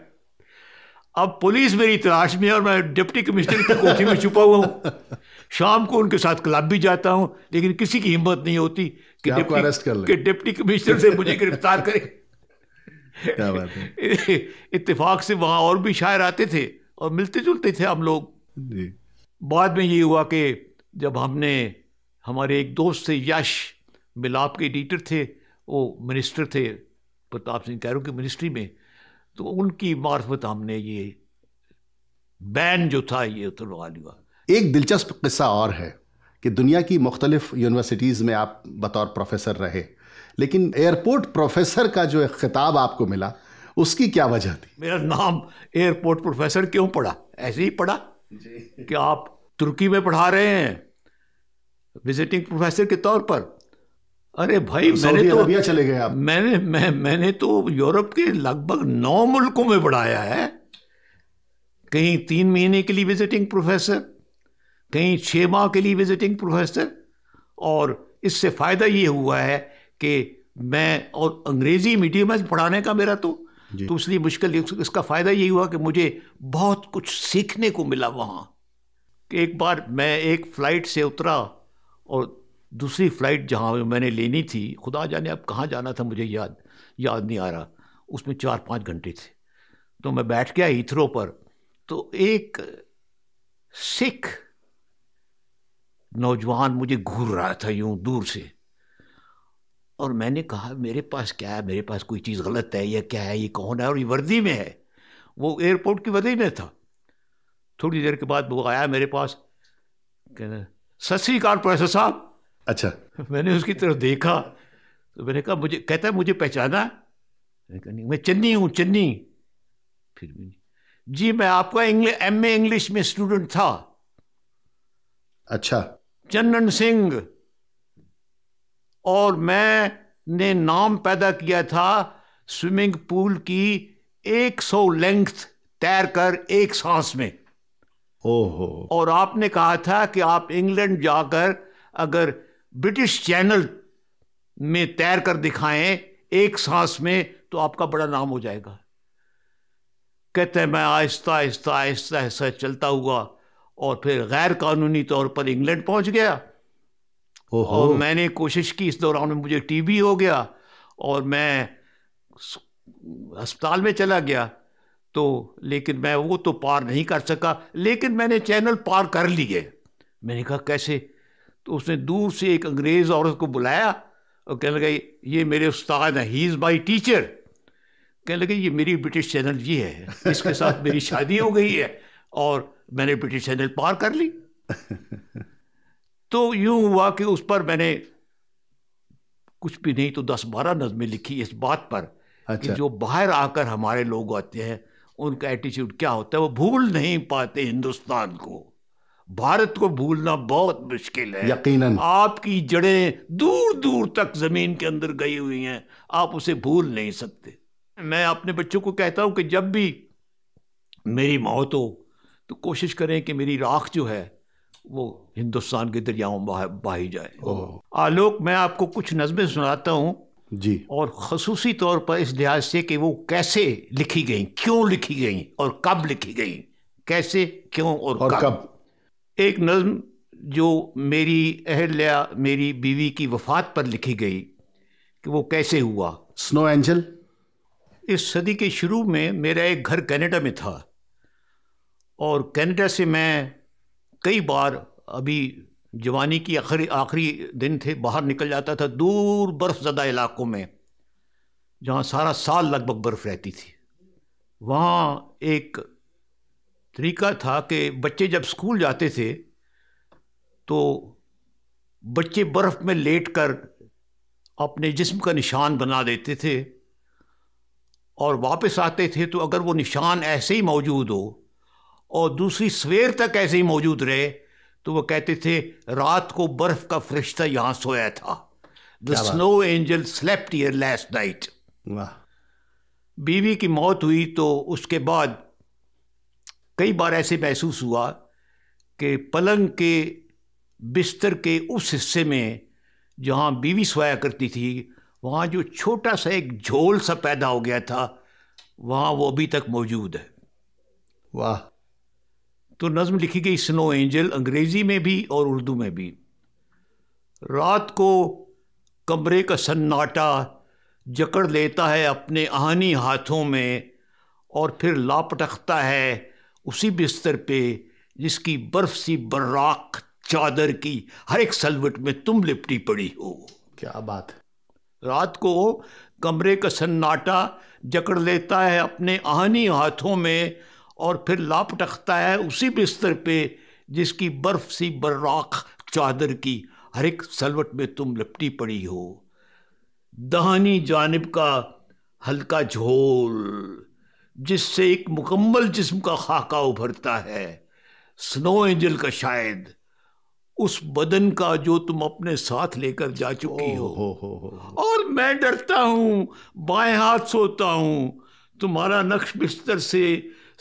अब पुलिस मेरी तलाश में और मैं डिप्टी कमिश्नर की कोठी में छुपा हुआ हूँ शाम को उनके साथ क्लब भी जाता हूँ लेकिन किसी की हिम्मत नहीं होती कि डिप्टी कमिश्नर से मुझे गिरफ्तार करें क्या बात है इत्तेफाक से वहाँ और भी शायर आते थे और मिलते जुलते थे हम लोग बाद में ये हुआ कि जब हमने हमारे एक दोस्त थे यश मिलाप के एडिटर थे वो मिनिस्टर थे प्रताप सिंह कैरू की मिनिस्ट्री में तो उनकी मार्फत हमने ये बैन जो था ये उतरवा तो लिया एक दिलचस्प किस्सा और है कि दुनिया की मुख्तलिफ यूनिवर्सिटीज़ में आप बतौर प्रोफेसर रहे लेकिन एयरपोर्ट प्रोफेसर का जो एक खिताब आपको मिला उसकी क्या वजह थी मेरा नाम एयरपोर्ट प्रोफेसर क्यों पढ़ा ऐसे ही पढ़ा कि आप तुर्की में पढ़ा रहे हैं विजिटिंग प्रोफेसर के तौर पर अरे भाई मैंने तो चले गए आप मैंने मैं मैंने तो यूरोप के लगभग नौ मुल्कों में पढ़ाया है कहीं तीन महीने के लिए विजिटिंग प्रोफेसर कहीं छः माह के लिए विजिटिंग प्रोफेसर और इससे फ़ायदा ये हुआ है कि मैं और अंग्रेज़ी मीडियम में पढ़ाने का मेरा तो तो इसलिए मुश्किल इसका फ़ायदा ये हुआ कि मुझे बहुत कुछ सीखने को मिला वहाँ एक बार मैं एक फ़्लाइट से उतरा और दूसरी फ़्लाइट जहाँ मैंने लेनी थी खुदा जाने अब कहाँ जाना था मुझे याद याद नहीं आ रहा उसमें चार पाँच घंटे थे तो मैं बैठ गया हीथ्रो पर तो एक सिख नौजवान मुझे घूर रहा था यूं दूर से और मैंने कहा मेरे पास क्या है मेरे पास कोई चीज़ गलत है या क्या है ये कौन है और ये वर्दी में है वो एयरपोर्ट की वर्दी में था थोड़ी देर के बाद वो आया मेरे पास कहना सत श्रीकाल प्रोफेसर साहब अच्छा मैंने उसकी तरफ देखा तो मैंने कहा मुझे कहता है मुझे पहचाना नहीं मैं चन्नी हूँ चन्नी फिर भी जी मैं आपका एम ए इंग्लिश में स्टूडेंट था अच्छा चंदन सिंह और मैं ने नाम पैदा किया था स्विमिंग पूल की 100 लेंथ तैर कर एक सांस में ओहो और आपने कहा था कि आप इंग्लैंड जाकर अगर ब्रिटिश चैनल में तैर कर दिखाएं एक सांस में तो आपका बड़ा नाम हो जाएगा कहते हैं मैं आहिस्ता आहिस्ता आहिस्ता आहिस्ता चलता हुआ और फिर गैर कानूनी तौर पर इंग्लैंड पहुंच गया और मैंने कोशिश की इस दौरान मुझे टीबी हो गया और मैं अस्पताल में चला गया तो लेकिन मैं वो तो पार नहीं कर सका लेकिन मैंने चैनल पार कर लिए मैंने कहा कैसे तो उसने दूर से एक अंग्रेज़ औरत को बुलाया और कहने लगा ये मेरे उस्ताद हैं ही इज़ माई टीचर कहने लगे ये मेरी ब्रिटिश चैनल ये है इसके साथ मेरी शादी हो गई है और मैंने ब्रिटिश चैनल पार कर ली तो यूँ हुआ कि उस पर मैंने कुछ भी नहीं तो दस बारह नज़में लिखी इस बात पर अच्छा। कि जो बाहर आकर हमारे लोग आते हैं उनका एटीट्यूड क्या होता है वो भूल नहीं पाते हिंदुस्तान को भारत को भूलना बहुत मुश्किल है यकीनन आपकी जड़ें दूर दूर तक ज़मीन के अंदर गई हुई हैं आप उसे भूल नहीं सकते मैं अपने बच्चों को कहता हूं कि जब भी मेरी मौत हो तो कोशिश करें कि मेरी राख जो है वो हिंदुस्तान के दरियाओं बाही जाए आलोक मैं आपको कुछ नज़में सुनाता हूँ जी और खसूसी तौर पर इस लिहाज से कि वो कैसे लिखी गई क्यों लिखी गई और कब लिखी गई कैसे क्यों और, और कब? कब एक नज्म जो मेरी अहल्या मेरी बीवी की वफात पर लिखी गई कि वो कैसे हुआ स्नो एंजल इस सदी के शुरू में मेरा एक घर कनाडा में था और कनाडा से मैं कई बार अभी जवानी की आखिरी आखिरी दिन थे बाहर निकल जाता था दूर बर्फ़ ज़्यादा इलाकों में जहाँ सारा साल लगभग बर्फ़ रहती थी वहाँ एक तरीका था कि बच्चे जब स्कूल जाते थे तो बच्चे बर्फ़ में लेट कर अपने जिस्म का निशान बना देते थे और वापस आते थे तो अगर वो निशान ऐसे ही मौजूद हो और दूसरी सवेर तक ऐसे ही मौजूद रहे तो वो कहते थे रात को बर्फ का फरिश्ता यहाँ सोया था the snow angel slept here last night वाह बीवी की मौत हुई तो उसके बाद कई बार ऐसे महसूस हुआ कि पलंग के बिस्तर के उस हिस्से में जहाँ बीवी सोया करती थी वहाँ जो छोटा सा एक झोल सा पैदा हो गया था वहाँ वो अभी तक मौजूद है वाह तो नज़म लिखी गई स्नो एंजल अंग्रेज़ी में भी और उर्दू में भी रात को कमरे का सन्नाटा जकड़ लेता है अपने आहनी हाथों में और फिर लापटखता है उसी बिस्तर पे जिसकी बर्फ सी बर्राक चादर की हर एक सलवट में तुम लिपटी पड़ी हो क्या बात रात को कमरे का सन्नाटा जकड़ लेता है अपने आहनी हाथों में और फिर लापट रखता है उसी बिस्तर पे जिसकी बर्फ सी बर्राख चादर की हर एक सलवट में तुम लपटी पड़ी हो दहानी जानब का हल्का झोल जिससे एक मुकम्मल जिस्म का खाका उभरता है स्नो एंजल का शायद उस बदन का जो तुम अपने साथ लेकर जा चुकी हो, हो, हो, हो। और मैं डरता हूँ बाएं हाथ सोता हूँ तुम्हारा नक्श बिस्तर से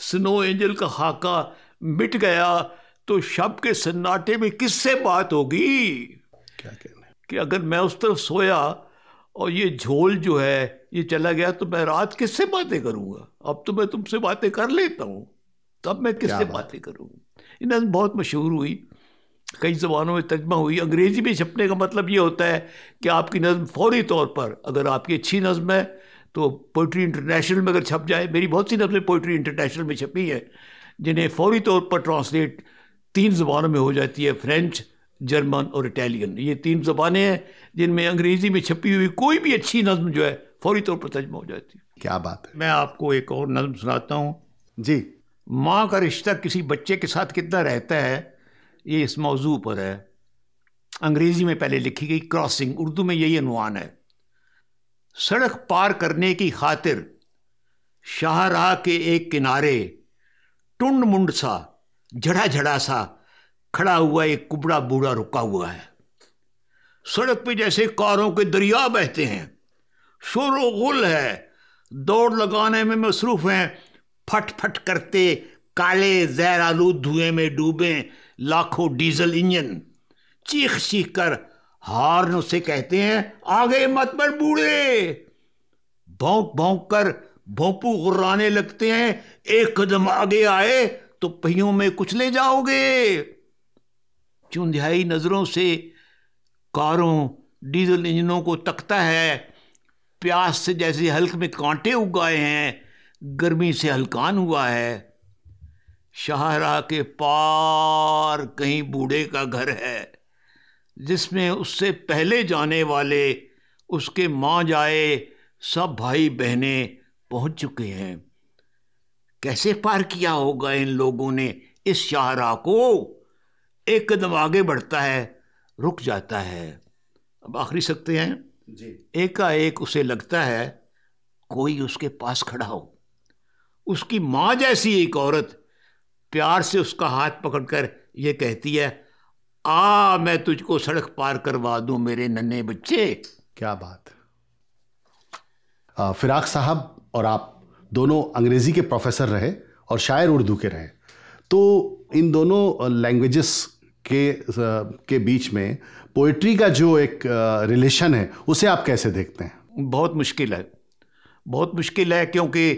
स्नो एंजल का खाका मिट गया तो शब के सन्नाटे में किससे बात होगी क्या कहने कि अगर मैं उस तरफ सोया और ये झोल जो है ये चला गया तो मैं रात किससे बातें करूँगा अब तो मैं तुमसे बातें कर लेता हूँ तब मैं किससे बातें करूँगा इन्हें बहुत मशहूर हुई कई ज़बानों में तर्जमा हुई अंग्रेज़ी में छपने का मतलब ये होता है कि आपकी नज़म फौरी तौर पर अगर आपकी अच्छी नज़म है तो पोइट्री इंटरनेशनल में अगर छप जाए मेरी बहुत सी नज़में पोइट्री इंटरनेशनल में छपी हैं जिन्हें फौरी तौर पर ट्रांसलेट तीन ज़बानों में हो जाती है फ्रेंच जर्मन और इटालियन ये तीन ज़बानें हैं जिनमें अंग्रेज़ी में छपी हुई कोई भी अच्छी नज्म जो है फौरी तौर पर तजमा हो जाती है क्या बात है मैं आपको एक और नज़म सुनाता हूँ जी माँ का रिश्ता किसी बच्चे के साथ कितना रहता है ये इस मौजू पर है अंग्रेज़ी में पहले लिखी गई क्रॉसिंग उर्दू में यही अनुमान है सड़क पार करने की खातिर शाहराह के एक किनारे टुंड मुंड सा झड़ा झड़ा सा खड़ा हुआ एक कुबड़ा बूढ़ा रुका हुआ है सड़क पे जैसे कारों के दरिया बहते हैं शोर गुल है दौड़ लगाने में मसरूफ हैं फट फट करते काले आलू धुएं में डूबे लाखों डीजल इंजन चीख चीख कर हार्न उसे कहते हैं आगे मत पर बूढ़े भौंक भौंक कर भोंपू गुर्राने लगते हैं एक कदम आगे आए तो पहियों में कुचले जाओगे चुंध्याई नजरों से कारों डीजल इंजनों को तकता है प्यास से जैसे हल्क में कांटे उगाए हैं गर्मी से हल्कान हुआ है शाहरा के पार कहीं बूढ़े का घर है जिसमें उससे पहले जाने वाले उसके माँ जाए सब भाई बहने पहुंच चुके हैं कैसे पार किया होगा इन लोगों ने इस शाहरा को एक कदम आगे बढ़ता है रुक जाता है अब आखिरी सकते हैं जी एकाएक उसे लगता है कोई उसके पास खड़ा हो उसकी माँ जैसी एक औरत प्यार से उसका हाथ पकड़कर ये कहती है आ मैं तुझको सड़क पार करवा दू मेरे नन्हे बच्चे क्या बात फिराक साहब और आप दोनों अंग्रेज़ी के प्रोफेसर रहे और शायर उर्दू के रहे तो इन दोनों लैंग्वेजेस के के बीच में पोइट्री का जो एक रिलेशन है उसे आप कैसे देखते हैं बहुत मुश्किल है बहुत मुश्किल है क्योंकि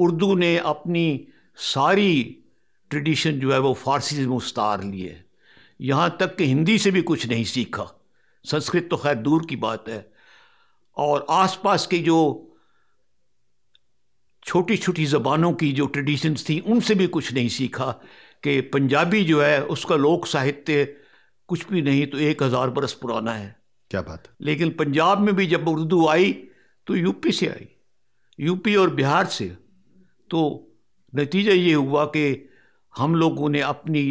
उर्दू ने अपनी सारी ट्रेडिशन जो है वो फारसी से उतार ली है यहाँ तक कि हिंदी से भी कुछ नहीं सीखा संस्कृत तो खैर दूर की बात है और आसपास के जो छोटी छोटी ज़बानों की जो ट्रेडिशंस थी उनसे भी कुछ नहीं सीखा कि पंजाबी जो है उसका लोक साहित्य कुछ भी नहीं तो एक हज़ार बरस पुराना है क्या बात लेकिन पंजाब में भी जब उर्दू आई तो यूपी से आई यूपी और बिहार से तो नतीजा ये हुआ कि हम लोगों ने अपनी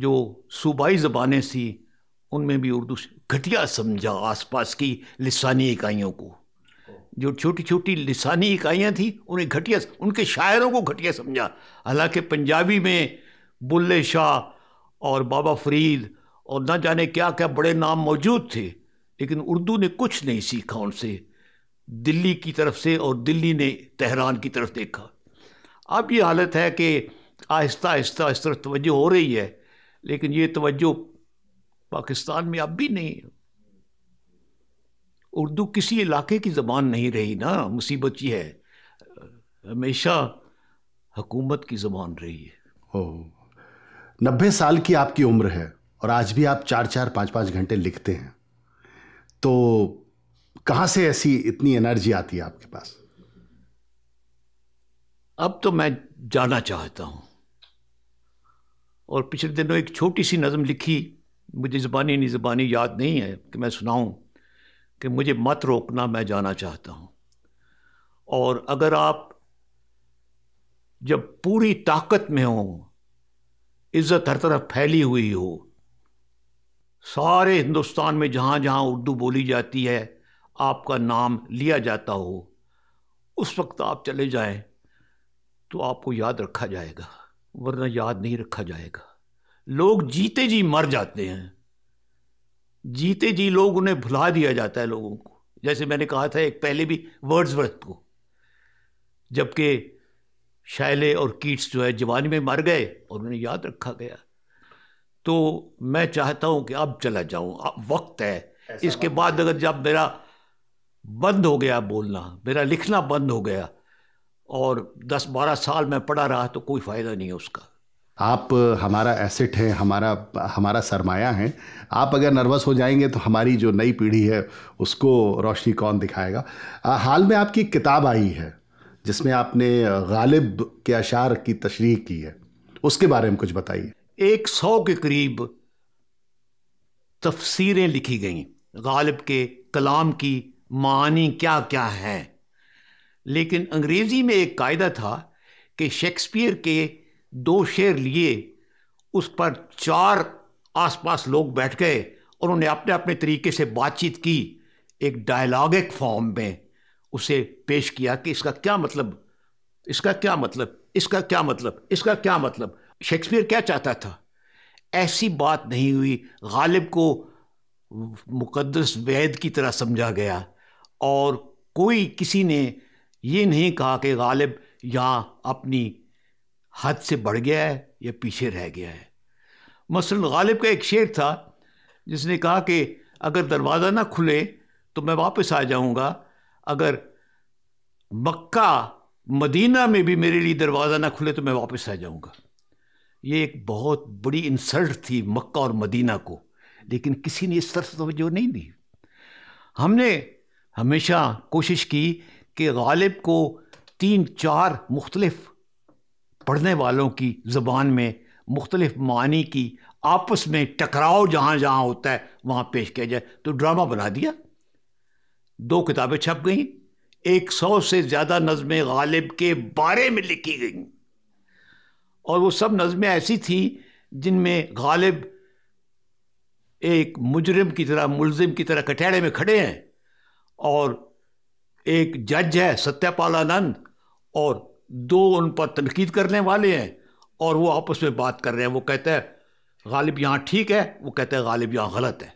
जो सूबाई ज़बानें सी उनमें भी उर्दू घटिया समझा आसपास की लसानी इकाइयों को जो छोटी छोटी लसानी इकाइयाँ थी उन्हें घटिया उनके शायरों को घटिया समझा हालांकि पंजाबी में बुल्ले शाह और बाबा फरीद और ना जाने क्या क्या बड़े नाम मौजूद थे लेकिन उर्दू ने कुछ नहीं सीखा उनसे दिल्ली की तरफ से और दिल्ली ने तहरान की तरफ देखा अब ये हालत है कि आहिस्ता आहिस्ता इस तरफ तोज्जो हो रही है लेकिन ये तवज्जो पाकिस्तान में अब भी नहीं है उर्दू किसी इलाके की ज़बान नहीं रही ना मुसीबत ये है हमेशा हकूमत की ज़बान रही है ओ नब्बे साल की आपकी उम्र है और आज भी आप चार चार पाँच पाँच घंटे लिखते हैं तो कहाँ से ऐसी इतनी एनर्जी आती है आपके पास अब तो मैं जाना चाहता हूँ और पिछले दिनों एक छोटी सी नज़म लिखी मुझे ज़बानी नहीं ज़बानी याद नहीं है कि मैं सुनाऊँ कि मुझे मत रोकना मैं जाना चाहता हूँ और अगर आप जब पूरी ताकत में हों इज़्ज़त हर तरफ फैली हुई हो सारे हिंदुस्तान में जहाँ जहाँ उर्दू बोली जाती है आपका नाम लिया जाता हो उस वक्त आप चले जाएं तो आपको याद रखा जाएगा वरना याद नहीं रखा जाएगा लोग जीते जी मर जाते हैं जीते जी लोग उन्हें भुला दिया जाता है लोगों को जैसे मैंने कहा था एक पहले भी वर्ड्स वर्थ को जबकि शैले और कीट्स जो है जवानी में मर गए और उन्हें याद रखा गया तो मैं चाहता हूँ कि अब चला जाऊँ अब वक्त है इसके बाद अगर जब मेरा बंद हो गया बोलना मेरा लिखना बंद हो गया और 10-12 साल में पड़ा रहा तो कोई फ़ायदा नहीं है उसका आप हमारा एसेट हैं हमारा हमारा सरमाया है आप अगर नर्वस हो जाएंगे तो हमारी जो नई पीढ़ी है उसको रोशनी कौन दिखाएगा हाल में आपकी किताब आई है जिसमें आपने गालिब के अशार की तशरी की है उसके बारे में कुछ बताइए एक सौ के करीब तफसीरें लिखी गई गालिब के कलाम की मानी क्या क्या हैं लेकिन अंग्रेज़ी में एक कायदा था कि शेक्सपियर के दो शेर लिए उस पर चार आसपास लोग बैठ गए और उन्हें अपने अपने तरीके से बातचीत की एक डायलॉगिक फॉर्म में उसे पेश किया कि इसका क्या मतलब इसका क्या मतलब इसका क्या मतलब इसका क्या मतलब शेक्सपियर क्या चाहता था ऐसी बात नहीं हुई गालिब को मुकदस वैद की तरह समझा गया और कोई किसी ने ये नहीं कहा कि गालिब यहाँ अपनी हद से बढ़ गया है या पीछे रह गया है मसलन गालिब का एक शेर था जिसने कहा कि अगर दरवाज़ा ना खुले तो मैं वापस आ जाऊँगा अगर मक्का मदीना में भी मेरे लिए दरवाज़ा ना खुले तो मैं वापस आ जाऊँगा ये एक बहुत बड़ी इंसल्ट थी मक्का और मदीना को लेकिन किसी ने इस तरह से नहीं दी हमने हमेशा कोशिश की कि गालिब को तीन चार मुख्तलफ पढ़ने वालों की ज़बान में मुख्तलिफ मानी की आपस में टकराव जहाँ जहाँ होता है वहाँ पेश किया जाए तो ड्रामा बना दिया दो किताबें छप गई एक सौ से ज़्यादा नज़में गालिब के बारे में लिखी गई और वो सब नज़में ऐसी थी जिनमें गालिब एक मुजरम की तरह मुलजिम की तरह कटहरे में खड़े हैं और एक जज है सत्यपाल आनंद और दो उन पर तनकीद करने वाले हैं और वो आपस में बात कर रहे हैं वो कहता है गालिब यहाँ ठीक है वो कहता है गालिब यहाँ गलत है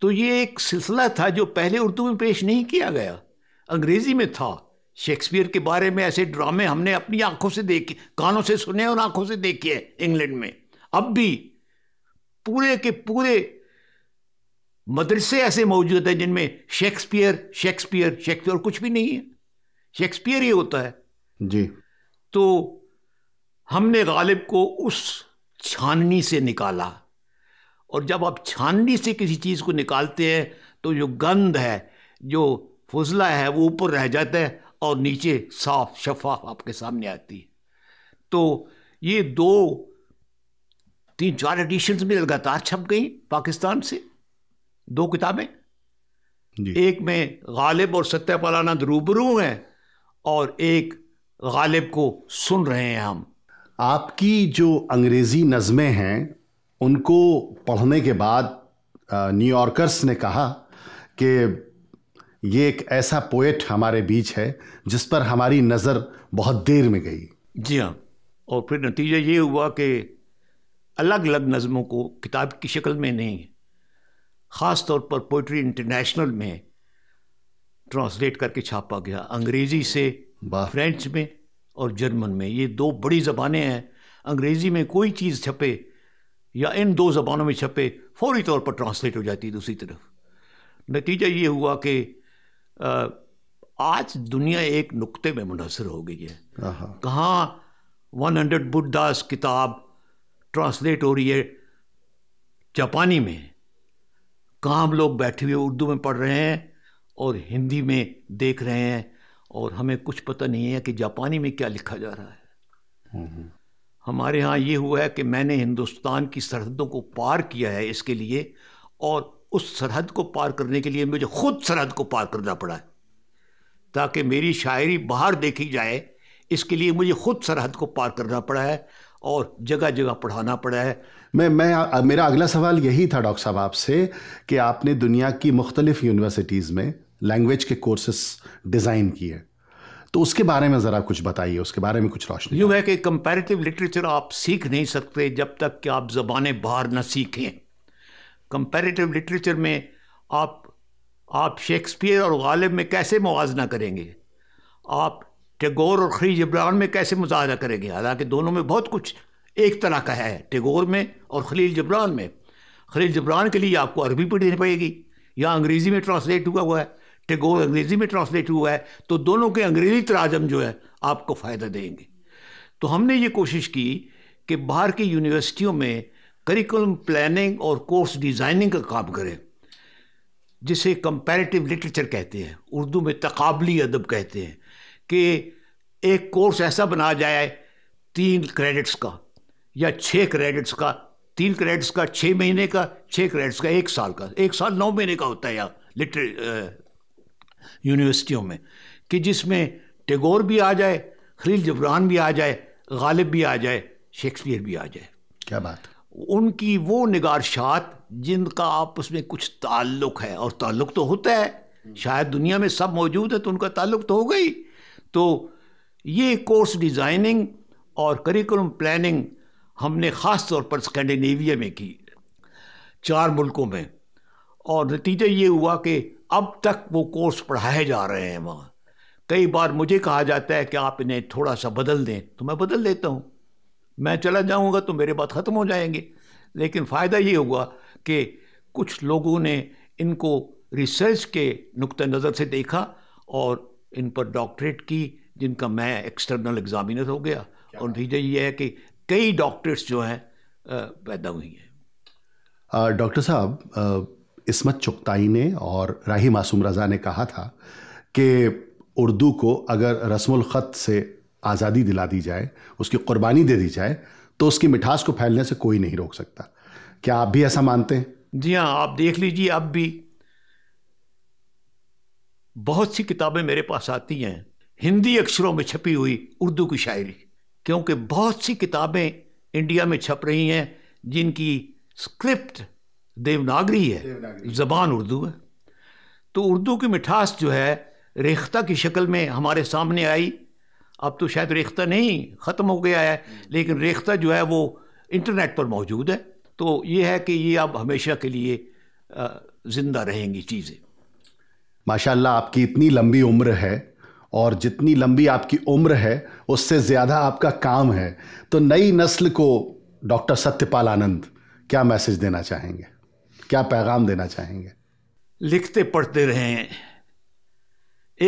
तो ये एक सिलसिला था जो पहले उर्दू में पेश नहीं किया गया अंग्रेज़ी में था शेक्सपियर के बारे में ऐसे ड्रामे हमने अपनी आंखों से देखे कानों से सुने और आंखों से देखे हैं इंग्लैंड में अब भी पूरे के पूरे मदरसे ऐसे मौजूद हैं जिनमें शेक्सपियर शेक्सपियर शेक्सपियर कुछ भी नहीं है शेक्सपियर ही होता है जी तो हमने गालिब को उस छाननी से निकाला और जब आप छाननी से किसी चीज़ को निकालते हैं तो जो गंद है जो फजला है वो ऊपर रह जाता है और नीचे साफ शफाफ आपके सामने आती है तो ये दो तीन चार एडिशन्स में लगातार छप गई पाकिस्तान से दो किताबें एक में गालिब और सत्यपालानंद रूबरू हैं और एक गालिब को सुन रहे हैं हम आपकी जो अंग्रेज़ी नज़में हैं उनको पढ़ने के बाद न्यूयॉर्कर्स ने कहा कि ये एक ऐसा पोएट हमारे बीच है जिस पर हमारी नज़र बहुत देर में गई जी हाँ और फिर नतीजा ये हुआ कि अलग अलग नज़मों को किताब की शक्ल में नहीं ख़ास तौर पर पोइट्री इंटरनेशनल में ट्रांसलेट करके छापा गया अंग्रेज़ी से फ्रेंच में और जर्मन में ये दो बड़ी ज़बानें हैं अंग्रेज़ी में कोई चीज़ छपे या इन दो ज़बानों में छपे फौरी तौर पर ट्रांसलेट हो जाती है दूसरी तरफ नतीजा ये हुआ कि आज दुनिया एक नुक्ते में मुनसर हो गई है कहाँ वन हंड्रेड बुद्धास किताब ट्रांसलेट हो रही है जापानी में काम लोग बैठे हुए उर्दू में पढ़ रहे हैं और हिंदी में देख रहे हैं और हमें कुछ पता नहीं है कि जापानी में क्या लिखा जा रहा है हमारे यहाँ ये हुआ है कि मैंने हिंदुस्तान की सरहदों को पार किया है इसके लिए और उस सरहद को पार करने के लिए मुझे खुद सरहद को पार करना पड़ा है ताकि मेरी शायरी बाहर देखी जाए इसके लिए मुझे खुद सरहद को पार करना पड़ा है और जगह जगह पढ़ाना पड़ा है मैं मैं मेरा अगला सवाल यही था डॉक्टर साहब आपसे कि आपने दुनिया की मुख्तलिफ़ यूनिवर्सिटीज़ में लैंग्वेज के कोर्सेस डिज़ाइन किए तो उसके बारे में ज़रा कुछ बताइए उसके बारे में कुछ रोशनी यूँ है कि कंपैरेटिव लिटरेचर आप सीख नहीं सकते जब तक कि आप ज़बानें बाहर ना सीखें कंपैरेटिव लिटरेचर में आप आप शेक्सपियर और गालिब में कैसे मुवजना करेंगे आप टेगोर और खरीज इब्रान में कैसे मुजाहरा करेंगे हालांकि दोनों में बहुत कुछ एक तरह का है टेगोर में और खलील जबरान में खलील जबरान के लिए आपको अरबी पर देनी पड़ेगी या अंग्रेज़ी में ट्रांसलेट हुआ हुआ है टेगोर अंग्रेज़ी में ट्रांसलेट हुआ है तो दोनों के अंग्रेज़ी तराजम जो है आपको फ़ायदा देंगे तो हमने ये कोशिश की कि बाहर की यूनिवर्सिटियों में करिकुलम प्लानिंग और कोर्स डिज़ाइनिंग का काम करें जिसे कंपैरेटिव लिटरेचर कहते हैं उर्दू में तकबली अदब कहते हैं कि एक कोर्स ऐसा बना जाए तीन क्रेडिट्स का या छः क्रेडिट्स का तीन क्रेडिट्स का छः महीने का छः क्रेडिट्स का एक साल का एक साल नौ महीने का होता है यहाँ लिटरे यूनिवर्सिटियों में कि जिसमें टेगोर भी आ जाए खलील जबरान भी आ जाए गालिब भी आ जाए शेक्सपियर भी आ जाए क्या बात उनकी वो निगारशात जिनका आपस में कुछ ताल्लुक है और ताल्लुक तो होता है शायद दुनिया में सब मौजूद है तो उनका ताल्लुक तो हो गई तो ये कोर्स डिज़ाइनिंग और करिकुलम प्लानिंग हमने ख़ास तौर पर स्कैंडिनेविया में की चार मुल्कों में और नतीजा ये हुआ कि अब तक वो कोर्स पढ़ाए जा रहे हैं वहाँ कई बार मुझे कहा जाता है कि आप इन्हें थोड़ा सा बदल दें तो मैं बदल देता हूँ मैं चला जाऊँगा तो मेरे बात ख़त्म हो जाएंगे लेकिन फ़ायदा ये हुआ कि कुछ लोगों ने इनको रिसर्च के नुक़ नज़र से देखा और इन पर डॉक्टरेट की जिनका मैं एक्सटर्नल एग्जामिनर हो गया और नतीजा ये है कि कई डॉक्टर्स जो हैं पैदा हुई हैं डॉक्टर साहब इसमत चुगताई ने और राही मासूम रज़ा ने कहा था कि उर्दू को अगर रस्म ख़त से आज़ादी दिला दी जाए उसकी क़ुरबानी दे दी जाए तो उसकी मिठास को फैलने से कोई नहीं रोक सकता क्या आप भी ऐसा मानते हैं जी हाँ आप देख लीजिए अब भी बहुत सी किताबें मेरे पास आती हैं हिंदी अक्षरों में छपी हुई उर्दू की शायरी क्योंकि बहुत सी किताबें इंडिया में छप रही हैं जिनकी स्क्रिप्ट देवनागरी है देवनागरी। जबान उर्दू है तो उर्दू की मिठास जो है रेख्ता की शक्ल में हमारे सामने आई अब तो शायद रेख्ता नहीं ख़त्म हो गया है लेकिन रेख्ता जो है वो इंटरनेट पर मौजूद है तो ये है कि ये अब हमेशा के लिए ज़िंदा रहेंगी चीज़ें माशाल्लाह आपकी इतनी लंबी उम्र है और जितनी लंबी आपकी उम्र है उससे ज़्यादा आपका काम है तो नई नस्ल को डॉक्टर सत्यपाल आनंद क्या मैसेज देना चाहेंगे क्या पैगाम देना चाहेंगे लिखते पढ़ते रहें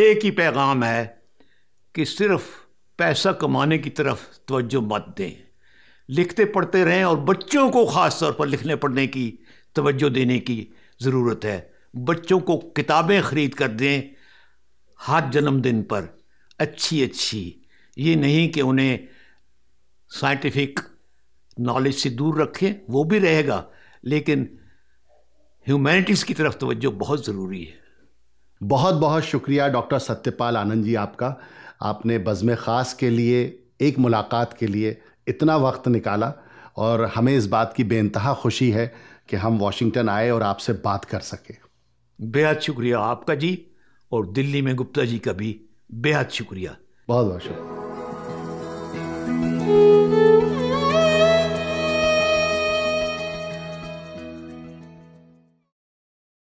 एक ही पैगाम है कि सिर्फ पैसा कमाने की तरफ तवज्जो मत दें लिखते पढ़ते रहें और बच्चों को ख़ास तौर पर लिखने पढ़ने की तवज्जो देने की ज़रूरत है बच्चों को किताबें ख़रीद कर दें हाथ जन्मदिन पर अच्छी अच्छी ये नहीं कि उन्हें साइंटिफिक नॉलेज से दूर रखें वो भी रहेगा लेकिन ह्यूमैनिटीज़ की तरफ तवज्जो बहुत ज़रूरी है बहुत बहुत शुक्रिया डॉक्टर सत्यपाल आनंद जी आपका आपने बज़म ख़ास के लिए एक मुलाकात के लिए इतना वक्त निकाला और हमें इस बात की बेानतहा खुशी है कि हम वाशिंगटन आए और आपसे बात कर सके बेहद शुक्रिया आपका जी और दिल्ली में गुप्ता जी का भी बेहद शुक्रिया बहुत बहुत शुक्रिया